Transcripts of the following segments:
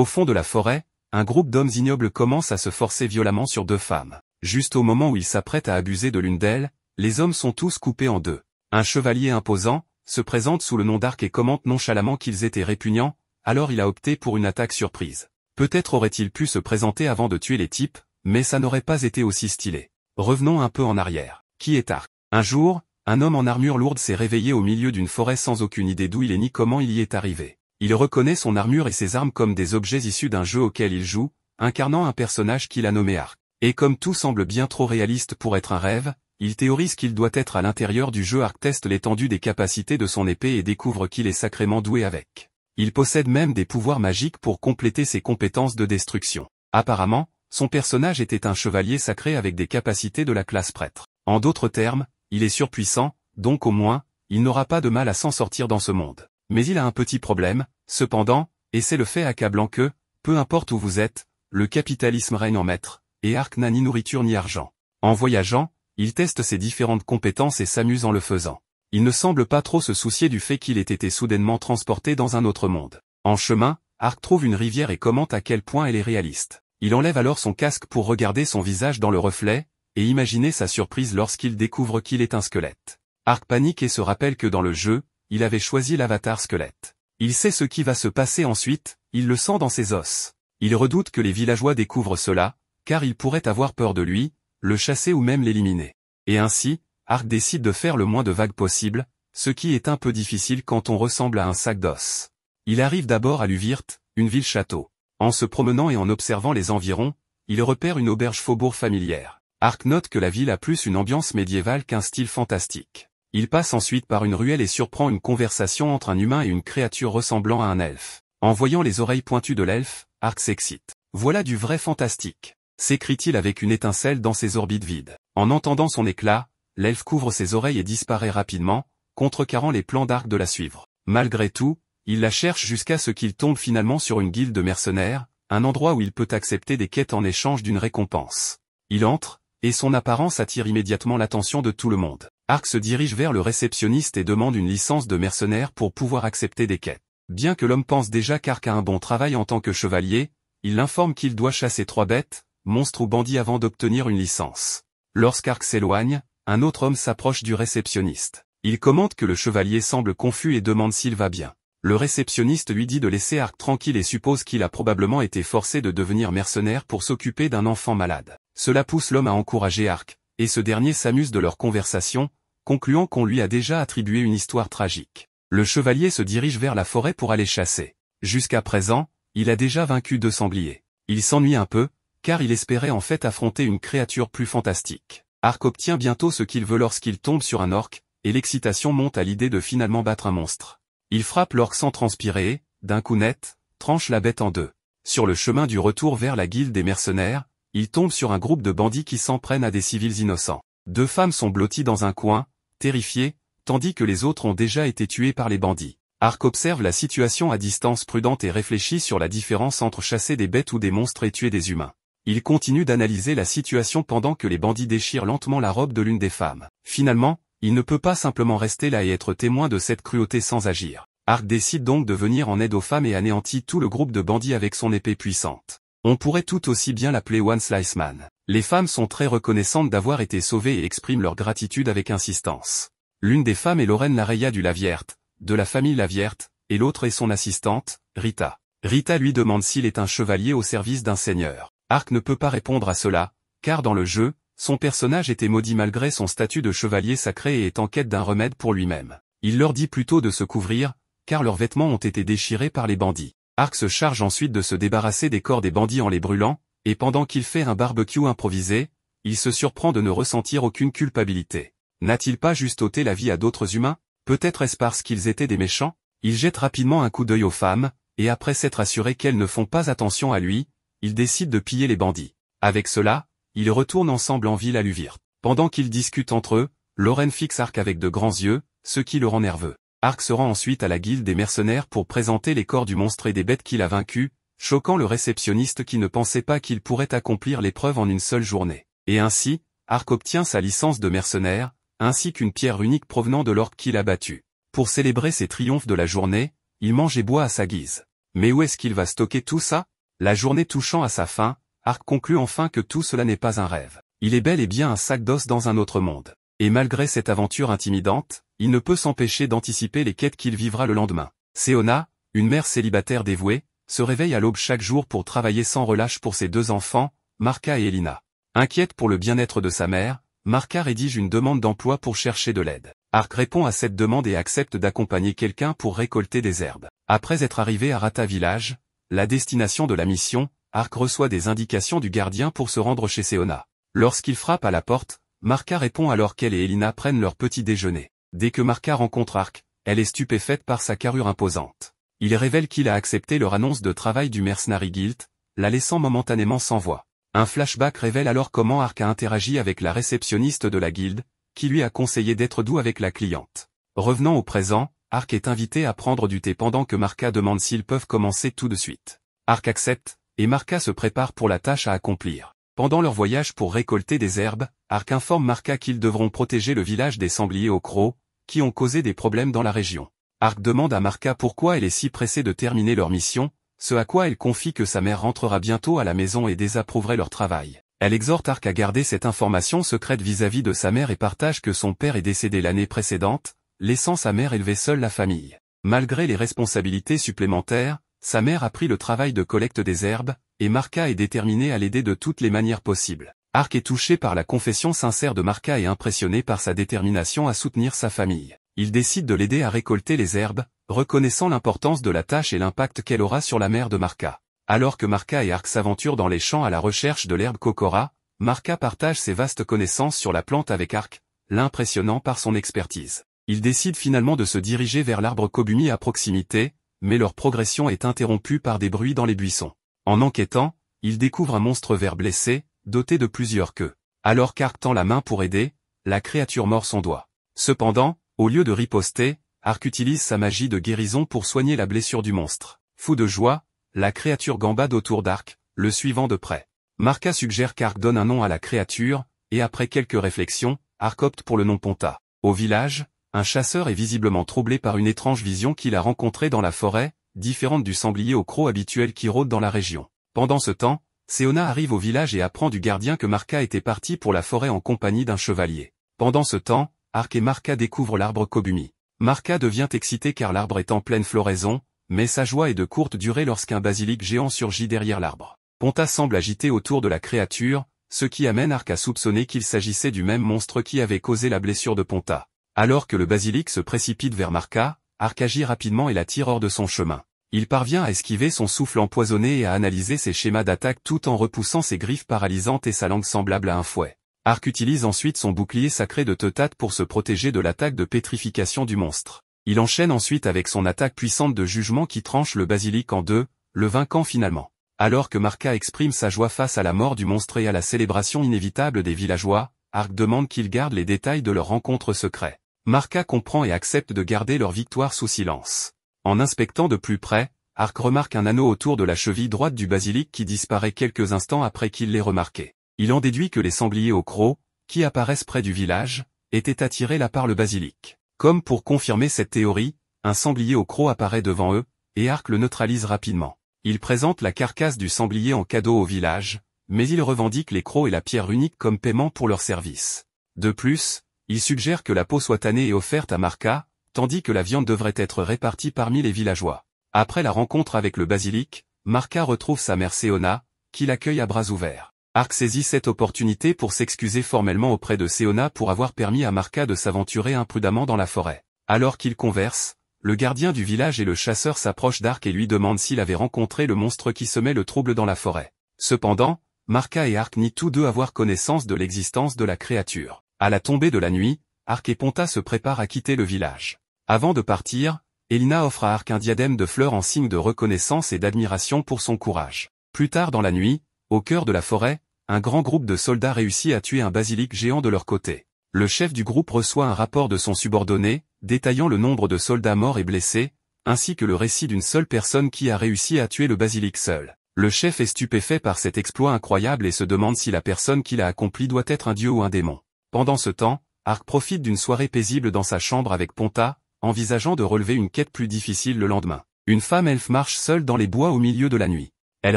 Au fond de la forêt, un groupe d'hommes ignobles commence à se forcer violemment sur deux femmes. Juste au moment où ils s'apprêtent à abuser de l'une d'elles, les hommes sont tous coupés en deux. Un chevalier imposant, se présente sous le nom d'Arc et commente nonchalamment qu'ils étaient répugnants, alors il a opté pour une attaque surprise. Peut-être aurait-il pu se présenter avant de tuer les types, mais ça n'aurait pas été aussi stylé. Revenons un peu en arrière. Qui est Arc Un jour, un homme en armure lourde s'est réveillé au milieu d'une forêt sans aucune idée d'où il est ni comment il y est arrivé. Il reconnaît son armure et ses armes comme des objets issus d'un jeu auquel il joue, incarnant un personnage qu'il a nommé Arc. Et comme tout semble bien trop réaliste pour être un rêve, il théorise qu'il doit être à l'intérieur du jeu Arc teste l'étendue des capacités de son épée et découvre qu'il est sacrément doué avec. Il possède même des pouvoirs magiques pour compléter ses compétences de destruction. Apparemment, son personnage était un chevalier sacré avec des capacités de la classe prêtre. En d'autres termes, il est surpuissant, donc au moins, il n'aura pas de mal à s'en sortir dans ce monde. Mais il a un petit problème, cependant, et c'est le fait accablant que, peu importe où vous êtes, le capitalisme règne en maître, et Arc n'a ni nourriture ni argent. En voyageant, il teste ses différentes compétences et s'amuse en le faisant. Il ne semble pas trop se soucier du fait qu'il ait été soudainement transporté dans un autre monde. En chemin, Arc trouve une rivière et commente à quel point elle est réaliste. Il enlève alors son casque pour regarder son visage dans le reflet, et imaginer sa surprise lorsqu'il découvre qu'il est un squelette. Arc panique et se rappelle que dans le jeu, il avait choisi l'avatar squelette. Il sait ce qui va se passer ensuite, il le sent dans ses os. Il redoute que les villageois découvrent cela, car ils pourraient avoir peur de lui, le chasser ou même l'éliminer. Et ainsi, Ark décide de faire le moins de vagues possible, ce qui est un peu difficile quand on ressemble à un sac d'os. Il arrive d'abord à Luvirt, une ville-château. En se promenant et en observant les environs, il repère une auberge faubourg familière. Ark note que la ville a plus une ambiance médiévale qu'un style fantastique. Il passe ensuite par une ruelle et surprend une conversation entre un humain et une créature ressemblant à un elfe. En voyant les oreilles pointues de l'elfe, Ark s'excite. Voilà du vrai fantastique » t il avec une étincelle dans ses orbites vides. En entendant son éclat, l'elfe couvre ses oreilles et disparaît rapidement, contrecarrant les plans d'Arc de la suivre. Malgré tout, il la cherche jusqu'à ce qu'il tombe finalement sur une guilde de mercenaires, un endroit où il peut accepter des quêtes en échange d'une récompense. Il entre, et son apparence attire immédiatement l'attention de tout le monde. Arc se dirige vers le réceptionniste et demande une licence de mercenaire pour pouvoir accepter des quêtes. Bien que l'homme pense déjà qu'Arc a un bon travail en tant que chevalier, il l'informe qu'il doit chasser trois bêtes, monstres ou bandits avant d'obtenir une licence. Lorsqu'Ark s'éloigne, un autre homme s'approche du réceptionniste. Il commente que le chevalier semble confus et demande s'il va bien. Le réceptionniste lui dit de laisser Arc tranquille et suppose qu'il a probablement été forcé de devenir mercenaire pour s'occuper d'un enfant malade. Cela pousse l'homme à encourager Arc, et ce dernier s'amuse de leur conversation, concluant qu'on lui a déjà attribué une histoire tragique. Le chevalier se dirige vers la forêt pour aller chasser. Jusqu'à présent, il a déjà vaincu deux sangliers. Il s'ennuie un peu, car il espérait en fait affronter une créature plus fantastique. Arc obtient bientôt ce qu'il veut lorsqu'il tombe sur un orc, et l'excitation monte à l'idée de finalement battre un monstre. Il frappe l'orc sans transpirer, d'un coup net, tranche la bête en deux. Sur le chemin du retour vers la guilde des mercenaires, il tombe sur un groupe de bandits qui s'en prennent à des civils innocents. Deux femmes sont blotties dans un coin, terrifié, tandis que les autres ont déjà été tués par les bandits. Arc observe la situation à distance prudente et réfléchit sur la différence entre chasser des bêtes ou des monstres et tuer des humains. Il continue d'analyser la situation pendant que les bandits déchirent lentement la robe de l'une des femmes. Finalement, il ne peut pas simplement rester là et être témoin de cette cruauté sans agir. Arc décide donc de venir en aide aux femmes et anéantit tout le groupe de bandits avec son épée puissante. On pourrait tout aussi bien l'appeler One Slice Man. Les femmes sont très reconnaissantes d'avoir été sauvées et expriment leur gratitude avec insistance. L'une des femmes est Lorraine Laraya du Lavierte, de la famille Lavierte, et l'autre est son assistante, Rita. Rita lui demande s'il est un chevalier au service d'un seigneur. Arc ne peut pas répondre à cela, car dans le jeu, son personnage était maudit malgré son statut de chevalier sacré et est en quête d'un remède pour lui-même. Il leur dit plutôt de se couvrir, car leurs vêtements ont été déchirés par les bandits. Arc se charge ensuite de se débarrasser des corps des bandits en les brûlant, et pendant qu'il fait un barbecue improvisé, il se surprend de ne ressentir aucune culpabilité. N'a-t-il pas juste ôté la vie à d'autres humains Peut-être est-ce parce qu'ils étaient des méchants Il jette rapidement un coup d'œil aux femmes, et après s'être assuré qu'elles ne font pas attention à lui, il décide de piller les bandits. Avec cela, ils retournent ensemble en ville à Luvir. Pendant qu'ils discutent entre eux, Lorraine fixe Arc avec de grands yeux, ce qui le rend nerveux. Arc se rend ensuite à la guilde des mercenaires pour présenter les corps du monstre et des bêtes qu'il a vaincus, choquant le réceptionniste qui ne pensait pas qu'il pourrait accomplir l'épreuve en une seule journée. Et ainsi, Arc obtient sa licence de mercenaire, ainsi qu'une pierre unique provenant de l'orque qu'il a battu. Pour célébrer ses triomphes de la journée, il mange et boit à sa guise. Mais où est-ce qu'il va stocker tout ça La journée touchant à sa fin, Arc conclut enfin que tout cela n'est pas un rêve. Il est bel et bien un sac d'os dans un autre monde. Et malgré cette aventure intimidante, il ne peut s'empêcher d'anticiper les quêtes qu'il vivra le lendemain. Seona, une mère célibataire dévouée, se réveille à l'aube chaque jour pour travailler sans relâche pour ses deux enfants, Marca et Elina. Inquiète pour le bien-être de sa mère, Marca rédige une demande d'emploi pour chercher de l'aide. Arc répond à cette demande et accepte d'accompagner quelqu'un pour récolter des herbes. Après être arrivé à Rata Village, la destination de la mission, Arc reçoit des indications du gardien pour se rendre chez Seona. Lorsqu'il frappe à la porte, Marca répond alors qu'elle et Elina prennent leur petit déjeuner. Dès que Marca rencontre Arc, elle est stupéfaite par sa carrure imposante il révèle qu'il a accepté leur annonce de travail du Mercenary Guild, la laissant momentanément sans voix. Un flashback révèle alors comment Ark a interagi avec la réceptionniste de la guilde, qui lui a conseillé d'être doux avec la cliente. Revenant au présent, Ark est invité à prendre du thé pendant que Marka demande s'ils peuvent commencer tout de suite. Ark accepte, et Marka se prépare pour la tâche à accomplir. Pendant leur voyage pour récolter des herbes, Ark informe Marka qu'ils devront protéger le village des sangliers au crocs, qui ont causé des problèmes dans la région. Arc demande à Marca pourquoi elle est si pressée de terminer leur mission, ce à quoi elle confie que sa mère rentrera bientôt à la maison et désapprouverait leur travail. Elle exhorte Arc à garder cette information secrète vis-à-vis de sa mère et partage que son père est décédé l'année précédente, laissant sa mère élever seule la famille. Malgré les responsabilités supplémentaires, sa mère a pris le travail de collecte des herbes, et Marca est déterminée à l'aider de toutes les manières possibles. Arc est touché par la confession sincère de Marca et impressionné par sa détermination à soutenir sa famille il décide de l'aider à récolter les herbes, reconnaissant l'importance de la tâche et l'impact qu'elle aura sur la mère de Marca. Alors que Marca et Arc s'aventurent dans les champs à la recherche de l'herbe Kokora, Marca partage ses vastes connaissances sur la plante avec Arc, l'impressionnant par son expertise. Ils décident finalement de se diriger vers l'arbre Kobumi à proximité, mais leur progression est interrompue par des bruits dans les buissons. En enquêtant, ils découvrent un monstre vert blessé, doté de plusieurs queues. Alors qu'Arc tend la main pour aider, la créature mord son doigt. Cependant, au lieu de riposter, Arc utilise sa magie de guérison pour soigner la blessure du monstre. Fou de joie, la créature gambade autour d'Arc, le suivant de près. Marca suggère qu'Arc donne un nom à la créature, et après quelques réflexions, Arc opte pour le nom Ponta. Au village, un chasseur est visiblement troublé par une étrange vision qu'il a rencontrée dans la forêt, différente du sanglier au croc habituel qui rôde dans la région. Pendant ce temps, Seona arrive au village et apprend du gardien que Marca était parti pour la forêt en compagnie d'un chevalier. Pendant ce temps, Arc et Marca découvrent l'arbre Kobumi. Marca devient excité car l'arbre est en pleine floraison, mais sa joie est de courte durée lorsqu'un basilic géant surgit derrière l'arbre. Ponta semble agité autour de la créature, ce qui amène Arc à soupçonner qu'il s'agissait du même monstre qui avait causé la blessure de Ponta. Alors que le basilic se précipite vers Marca, Arc agit rapidement et la tire hors de son chemin. Il parvient à esquiver son souffle empoisonné et à analyser ses schémas d'attaque tout en repoussant ses griffes paralysantes et sa langue semblable à un fouet. Arc utilise ensuite son bouclier sacré de Teutate pour se protéger de l'attaque de pétrification du monstre. Il enchaîne ensuite avec son attaque puissante de jugement qui tranche le basilic en deux, le vainquant finalement. Alors que Marca exprime sa joie face à la mort du monstre et à la célébration inévitable des villageois, Arc demande qu'il garde les détails de leur rencontre secret. Marca comprend et accepte de garder leur victoire sous silence. En inspectant de plus près, Arc remarque un anneau autour de la cheville droite du basilic qui disparaît quelques instants après qu'il l'ait remarqué. Il en déduit que les sangliers aux crocs, qui apparaissent près du village, étaient attirés là par le basilic. Comme pour confirmer cette théorie, un sanglier au crocs apparaît devant eux, et Arc le neutralise rapidement. Il présente la carcasse du sanglier en cadeau au village, mais il revendique les crocs et la pierre unique comme paiement pour leur service. De plus, il suggère que la peau soit tannée et offerte à Marca, tandis que la viande devrait être répartie parmi les villageois. Après la rencontre avec le basilic, Marca retrouve sa mère seona qui l'accueille à bras ouverts. Arc saisit cette opportunité pour s'excuser formellement auprès de Seona pour avoir permis à Marca de s'aventurer imprudemment dans la forêt. Alors qu'ils conversent, le gardien du village et le chasseur s'approchent d'Arc et lui demandent s'il avait rencontré le monstre qui semait le trouble dans la forêt. Cependant, Marca et Arc nient tous deux avoir connaissance de l'existence de la créature. À la tombée de la nuit, Arc et Ponta se préparent à quitter le village. Avant de partir, Elina offre à Arc un diadème de fleurs en signe de reconnaissance et d'admiration pour son courage. Plus tard dans la nuit, au cœur de la forêt, un grand groupe de soldats réussit à tuer un basilic géant de leur côté. Le chef du groupe reçoit un rapport de son subordonné, détaillant le nombre de soldats morts et blessés, ainsi que le récit d'une seule personne qui a réussi à tuer le basilic seul. Le chef est stupéfait par cet exploit incroyable et se demande si la personne qui l'a accompli doit être un dieu ou un démon. Pendant ce temps, Ark profite d'une soirée paisible dans sa chambre avec Ponta, envisageant de relever une quête plus difficile le lendemain. Une femme elfe marche seule dans les bois au milieu de la nuit. Elle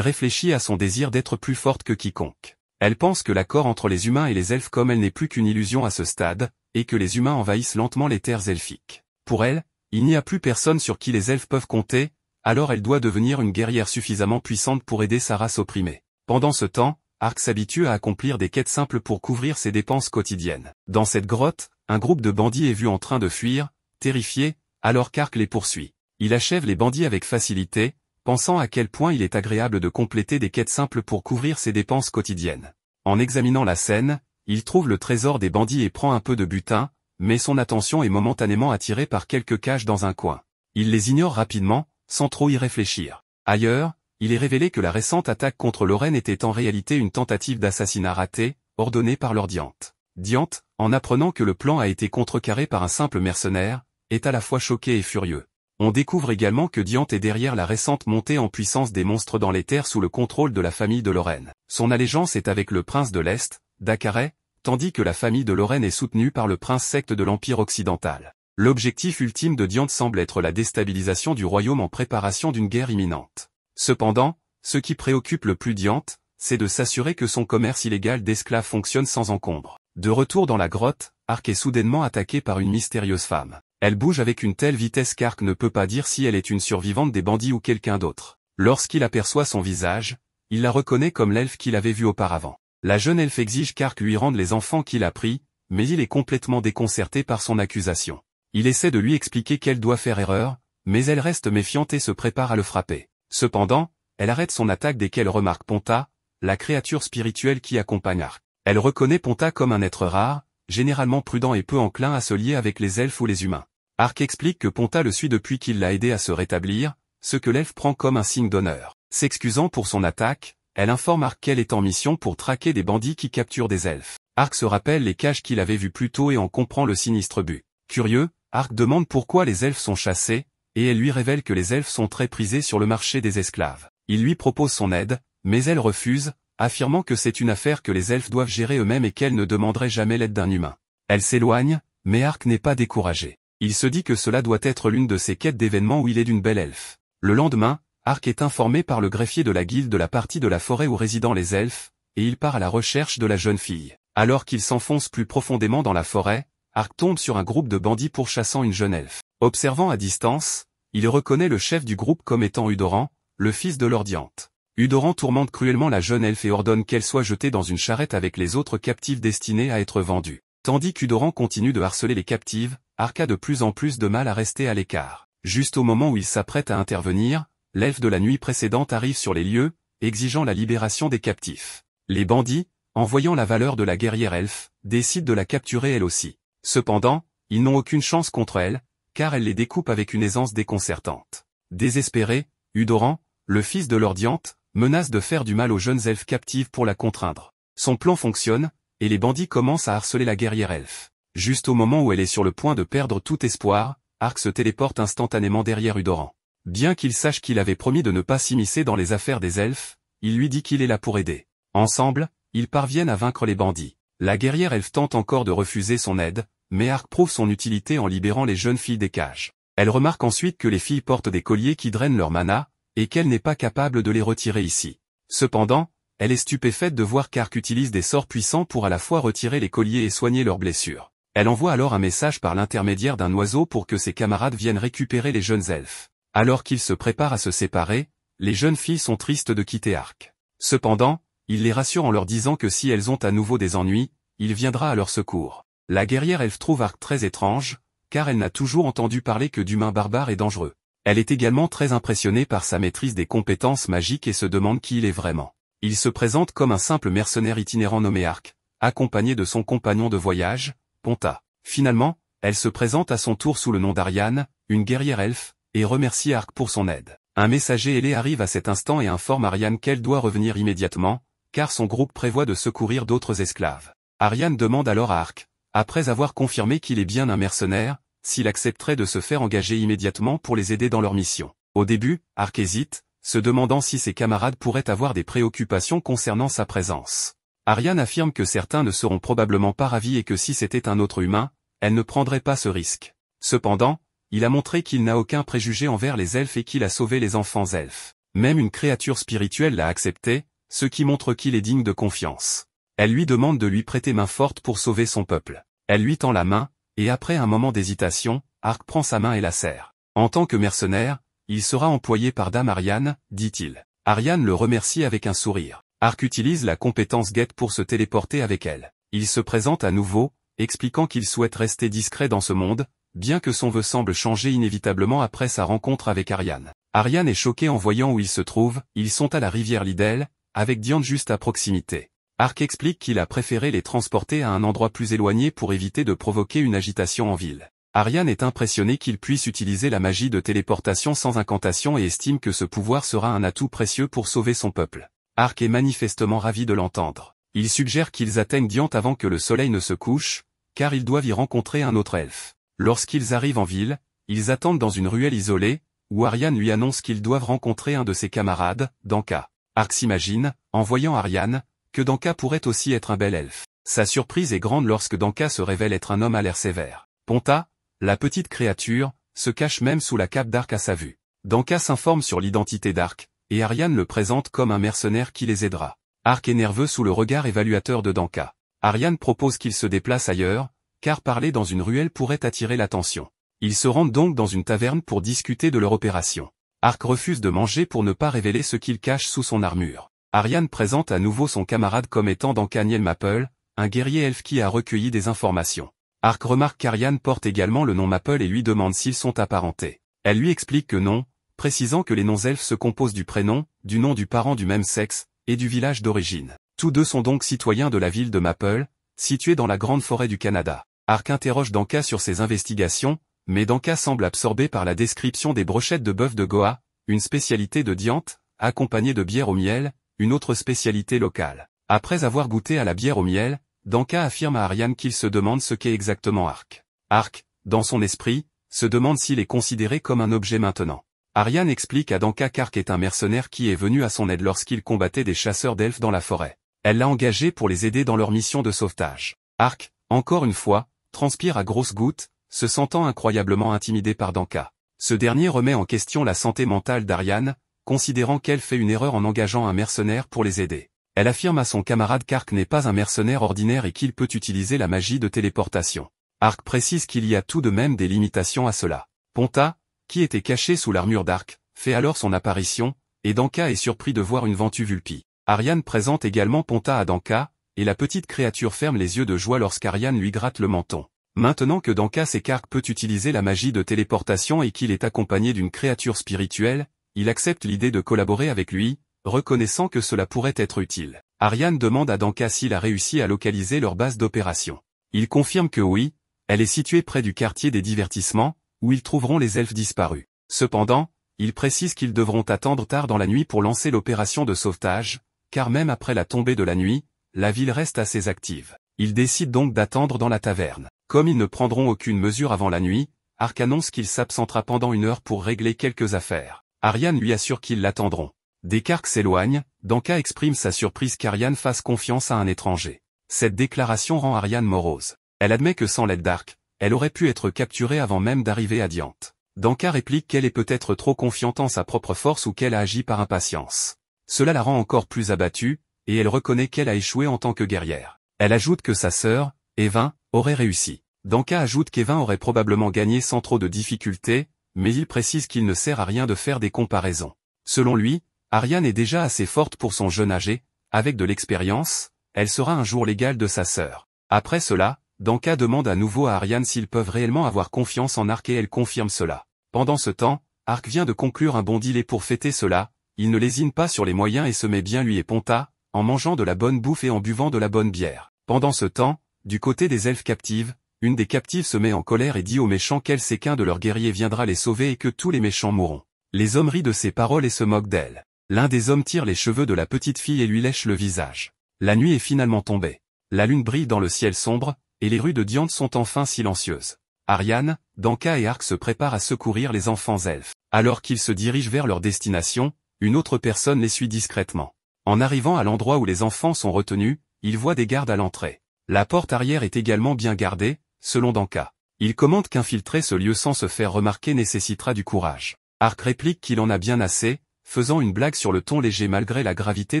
réfléchit à son désir d'être plus forte que quiconque. Elle pense que l'accord entre les humains et les elfes comme elle n'est plus qu'une illusion à ce stade, et que les humains envahissent lentement les terres elfiques. Pour elle, il n'y a plus personne sur qui les elfes peuvent compter, alors elle doit devenir une guerrière suffisamment puissante pour aider sa race opprimée. Pendant ce temps, Ark s'habitue à accomplir des quêtes simples pour couvrir ses dépenses quotidiennes. Dans cette grotte, un groupe de bandits est vu en train de fuir, terrifié, alors qu'Ark les poursuit. Il achève les bandits avec facilité, pensant à quel point il est agréable de compléter des quêtes simples pour couvrir ses dépenses quotidiennes. En examinant la scène, il trouve le trésor des bandits et prend un peu de butin, mais son attention est momentanément attirée par quelques cages dans un coin. Il les ignore rapidement, sans trop y réfléchir. Ailleurs, il est révélé que la récente attaque contre Lorraine était en réalité une tentative d'assassinat ratée, ordonnée par leur Diante. Diante, en apprenant que le plan a été contrecarré par un simple mercenaire, est à la fois choqué et furieux. On découvre également que Diante est derrière la récente montée en puissance des monstres dans les terres sous le contrôle de la famille de Lorraine. Son allégeance est avec le prince de l'Est, Dakaré, tandis que la famille de Lorraine est soutenue par le prince secte de l'Empire occidental. L'objectif ultime de Diante semble être la déstabilisation du royaume en préparation d'une guerre imminente. Cependant, ce qui préoccupe le plus Diante, c'est de s'assurer que son commerce illégal d'esclaves fonctionne sans encombre. De retour dans la grotte, Arc est soudainement attaqué par une mystérieuse femme. Elle bouge avec une telle vitesse qu'Arc ne peut pas dire si elle est une survivante des bandits ou quelqu'un d'autre. Lorsqu'il aperçoit son visage, il la reconnaît comme l'elfe qu'il avait vu auparavant. La jeune elfe exige qu'Arc lui rende les enfants qu'il a pris, mais il est complètement déconcerté par son accusation. Il essaie de lui expliquer qu'elle doit faire erreur, mais elle reste méfiante et se prépare à le frapper. Cependant, elle arrête son attaque dès qu'elle remarque Ponta, la créature spirituelle qui accompagne Arc. Elle reconnaît Ponta comme un être rare, généralement prudent et peu enclin à se lier avec les elfes ou les humains. Arc explique que Ponta le suit depuis qu'il l'a aidé à se rétablir, ce que l'elfe prend comme un signe d'honneur. S'excusant pour son attaque, elle informe Arc qu'elle est en mission pour traquer des bandits qui capturent des elfes. Arc se rappelle les cages qu'il avait vues plus tôt et en comprend le sinistre but. Curieux, Arc demande pourquoi les elfes sont chassés, et elle lui révèle que les elfes sont très prisés sur le marché des esclaves. Il lui propose son aide, mais elle refuse, affirmant que c'est une affaire que les elfes doivent gérer eux-mêmes et qu'elle ne demanderait jamais l'aide d'un humain. Elle s'éloigne, mais Arc n'est pas découragé il se dit que cela doit être l'une de ces quêtes d'événements où il est d'une belle elfe. Le lendemain, Arc est informé par le greffier de la guilde de la partie de la forêt où résident les elfes, et il part à la recherche de la jeune fille. Alors qu'il s'enfonce plus profondément dans la forêt, Arc tombe sur un groupe de bandits pourchassant une jeune elfe. Observant à distance, il reconnaît le chef du groupe comme étant Udoran, le fils de l'Ordiante. Udoran tourmente cruellement la jeune elfe et ordonne qu'elle soit jetée dans une charrette avec les autres captives destinées à être vendues. Tandis qu'Udoran continue de harceler les captives, Arca de plus en plus de mal à rester à l'écart. Juste au moment où il s'apprête à intervenir, l'elfe de la nuit précédente arrive sur les lieux, exigeant la libération des captifs. Les bandits, en voyant la valeur de la guerrière elfe, décident de la capturer elle aussi. Cependant, ils n'ont aucune chance contre elle, car elle les découpe avec une aisance déconcertante. Désespéré, Udoran, le fils de l'Ordiante, menace de faire du mal aux jeunes elfes captives pour la contraindre. Son plan fonctionne, et les bandits commencent à harceler la guerrière elfe. Juste au moment où elle est sur le point de perdre tout espoir, Ark se téléporte instantanément derrière Udoran. Bien qu'il sache qu'il avait promis de ne pas s'immiscer dans les affaires des elfes, il lui dit qu'il est là pour aider. Ensemble, ils parviennent à vaincre les bandits. La guerrière elfe tente encore de refuser son aide, mais Ark prouve son utilité en libérant les jeunes filles des cages. Elle remarque ensuite que les filles portent des colliers qui drainent leur mana, et qu'elle n'est pas capable de les retirer ici. Cependant, elle est stupéfaite de voir qu'Ark utilise des sorts puissants pour à la fois retirer les colliers et soigner leurs blessures. Elle envoie alors un message par l'intermédiaire d'un oiseau pour que ses camarades viennent récupérer les jeunes elfes. Alors qu'ils se préparent à se séparer, les jeunes filles sont tristes de quitter Arc. Cependant, il les rassure en leur disant que si elles ont à nouveau des ennuis, il viendra à leur secours. La guerrière elfe trouve Arc très étrange, car elle n'a toujours entendu parler que d'humains barbares et dangereux. Elle est également très impressionnée par sa maîtrise des compétences magiques et se demande qui il est vraiment. Il se présente comme un simple mercenaire itinérant nommé Arc, accompagné de son compagnon de voyage, Ponta. Finalement, elle se présente à son tour sous le nom d'Ariane, une guerrière elfe, et remercie Arc pour son aide. Un messager ailé arrive à cet instant et informe Ariane qu'elle doit revenir immédiatement, car son groupe prévoit de secourir d'autres esclaves. Ariane demande alors à Arc, après avoir confirmé qu'il est bien un mercenaire, s'il accepterait de se faire engager immédiatement pour les aider dans leur mission. Au début, Arc hésite, se demandant si ses camarades pourraient avoir des préoccupations concernant sa présence. Ariane affirme que certains ne seront probablement pas ravis et que si c'était un autre humain, elle ne prendrait pas ce risque. Cependant, il a montré qu'il n'a aucun préjugé envers les elfes et qu'il a sauvé les enfants elfes. Même une créature spirituelle l'a accepté, ce qui montre qu'il est digne de confiance. Elle lui demande de lui prêter main forte pour sauver son peuple. Elle lui tend la main, et après un moment d'hésitation, Arc prend sa main et la serre. En tant que mercenaire, il sera employé par Dame Ariane, dit-il. Ariane le remercie avec un sourire. Arc utilise la compétence Get pour se téléporter avec elle. Il se présente à nouveau, expliquant qu'il souhaite rester discret dans ce monde, bien que son vœu semble changer inévitablement après sa rencontre avec Ariane. Ariane est choquée en voyant où ils se trouvent, ils sont à la rivière Lidl, avec Diane juste à proximité. Arc explique qu'il a préféré les transporter à un endroit plus éloigné pour éviter de provoquer une agitation en ville. Ariane est impressionnée qu'il puisse utiliser la magie de téléportation sans incantation et estime que ce pouvoir sera un atout précieux pour sauver son peuple. Arc est manifestement ravi de l'entendre. Il suggère qu'ils atteignent Diant avant que le soleil ne se couche, car ils doivent y rencontrer un autre elfe. Lorsqu'ils arrivent en ville, ils attendent dans une ruelle isolée, où Ariane lui annonce qu'ils doivent rencontrer un de ses camarades, Danka. Arc s'imagine, en voyant Ariane, que Danka pourrait aussi être un bel elfe. Sa surprise est grande lorsque Danka se révèle être un homme à l'air sévère. Ponta, la petite créature, se cache même sous la cape d'Arc à sa vue. Danka s'informe sur l'identité d'Arc, et Ariane le présente comme un mercenaire qui les aidera. Arc est nerveux sous le regard évaluateur de Danka. Ariane propose qu'il se déplace ailleurs, car parler dans une ruelle pourrait attirer l'attention. Ils se rendent donc dans une taverne pour discuter de leur opération. Arc refuse de manger pour ne pas révéler ce qu'il cache sous son armure. Ariane présente à nouveau son camarade comme étant Danka Niel Maple, un guerrier elfe qui a recueilli des informations. Arc remarque qu'Ariane porte également le nom Maple et lui demande s'ils sont apparentés. Elle lui explique que non, précisant que les noms elfes se composent du prénom, du nom du parent du même sexe, et du village d'origine. Tous deux sont donc citoyens de la ville de Maple, située dans la grande forêt du Canada. Arc interroge Danka sur ses investigations, mais Danka semble absorbé par la description des brochettes de bœuf de Goa, une spécialité de Diante, accompagnée de bière au miel, une autre spécialité locale. Après avoir goûté à la bière au miel, Danka affirme à Ariane qu'il se demande ce qu'est exactement Arc. Arc, dans son esprit, se demande s'il est considéré comme un objet maintenant. Ariane explique à Danka qu'Arc est un mercenaire qui est venu à son aide lorsqu'il combattait des chasseurs d'elfes dans la forêt. Elle l'a engagé pour les aider dans leur mission de sauvetage. Ark, encore une fois, transpire à grosses gouttes, se sentant incroyablement intimidé par Danka. Ce dernier remet en question la santé mentale d'Ariane, considérant qu'elle fait une erreur en engageant un mercenaire pour les aider. Elle affirme à son camarade qu'Ark n'est pas un mercenaire ordinaire et qu'il peut utiliser la magie de téléportation. Arc précise qu'il y a tout de même des limitations à cela. Ponta, qui était caché sous l'armure d'Arc, fait alors son apparition, et Danka est surpris de voir une ventue vulpi. Ariane présente également Ponta à Danka, et la petite créature ferme les yeux de joie lorsqu'Ariane lui gratte le menton. Maintenant que Danka s'écarte peut utiliser la magie de téléportation et qu'il est accompagné d'une créature spirituelle, il accepte l'idée de collaborer avec lui, reconnaissant que cela pourrait être utile. Ariane demande à Danka s'il a réussi à localiser leur base d'opération. Il confirme que oui, elle est située près du quartier des divertissements, où ils trouveront les elfes disparus. Cependant, ils précisent qu'ils devront attendre tard dans la nuit pour lancer l'opération de sauvetage, car même après la tombée de la nuit, la ville reste assez active. Ils décident donc d'attendre dans la taverne. Comme ils ne prendront aucune mesure avant la nuit, Ark annonce qu'il s'absentera pendant une heure pour régler quelques affaires. Ariane lui assure qu'ils l'attendront. Dès s'éloigne, Danka exprime sa surprise qu'Ariane fasse confiance à un étranger. Cette déclaration rend Ariane morose. Elle admet que sans l'aide d'Ark, elle aurait pu être capturée avant même d'arriver à Diante. Danka réplique qu'elle est peut-être trop confiante en sa propre force ou qu'elle a agi par impatience. Cela la rend encore plus abattue, et elle reconnaît qu'elle a échoué en tant que guerrière. Elle ajoute que sa sœur, Evin, aurait réussi. Danka ajoute qu'Evin aurait probablement gagné sans trop de difficultés, mais il précise qu'il ne sert à rien de faire des comparaisons. Selon lui, Ariane est déjà assez forte pour son jeune âgé, avec de l'expérience, elle sera un jour l'égale de sa sœur. Après cela, Danka demande à nouveau à Ariane s'ils peuvent réellement avoir confiance en Ark et elle confirme cela. Pendant ce temps, Ark vient de conclure un bon deal pour fêter cela, il ne lésine pas sur les moyens et se met bien lui et Ponta, en mangeant de la bonne bouffe et en buvant de la bonne bière. Pendant ce temps, du côté des elfes captives, une des captives se met en colère et dit aux méchants qu'elle sait qu'un de leurs guerriers viendra les sauver et que tous les méchants mourront. Les hommes rient de ses paroles et se moquent d'elle. L'un des hommes tire les cheveux de la petite fille et lui lèche le visage. La nuit est finalement tombée. La lune brille dans le ciel sombre, et les rues de Diante sont enfin silencieuses. Ariane, Danka et Ark se préparent à secourir les enfants elfes. Alors qu'ils se dirigent vers leur destination, une autre personne les suit discrètement. En arrivant à l'endroit où les enfants sont retenus, ils voient des gardes à l'entrée. La porte arrière est également bien gardée, selon Danka. Il commente qu'infiltrer ce lieu sans se faire remarquer nécessitera du courage. Ark réplique qu'il en a bien assez, faisant une blague sur le ton léger malgré la gravité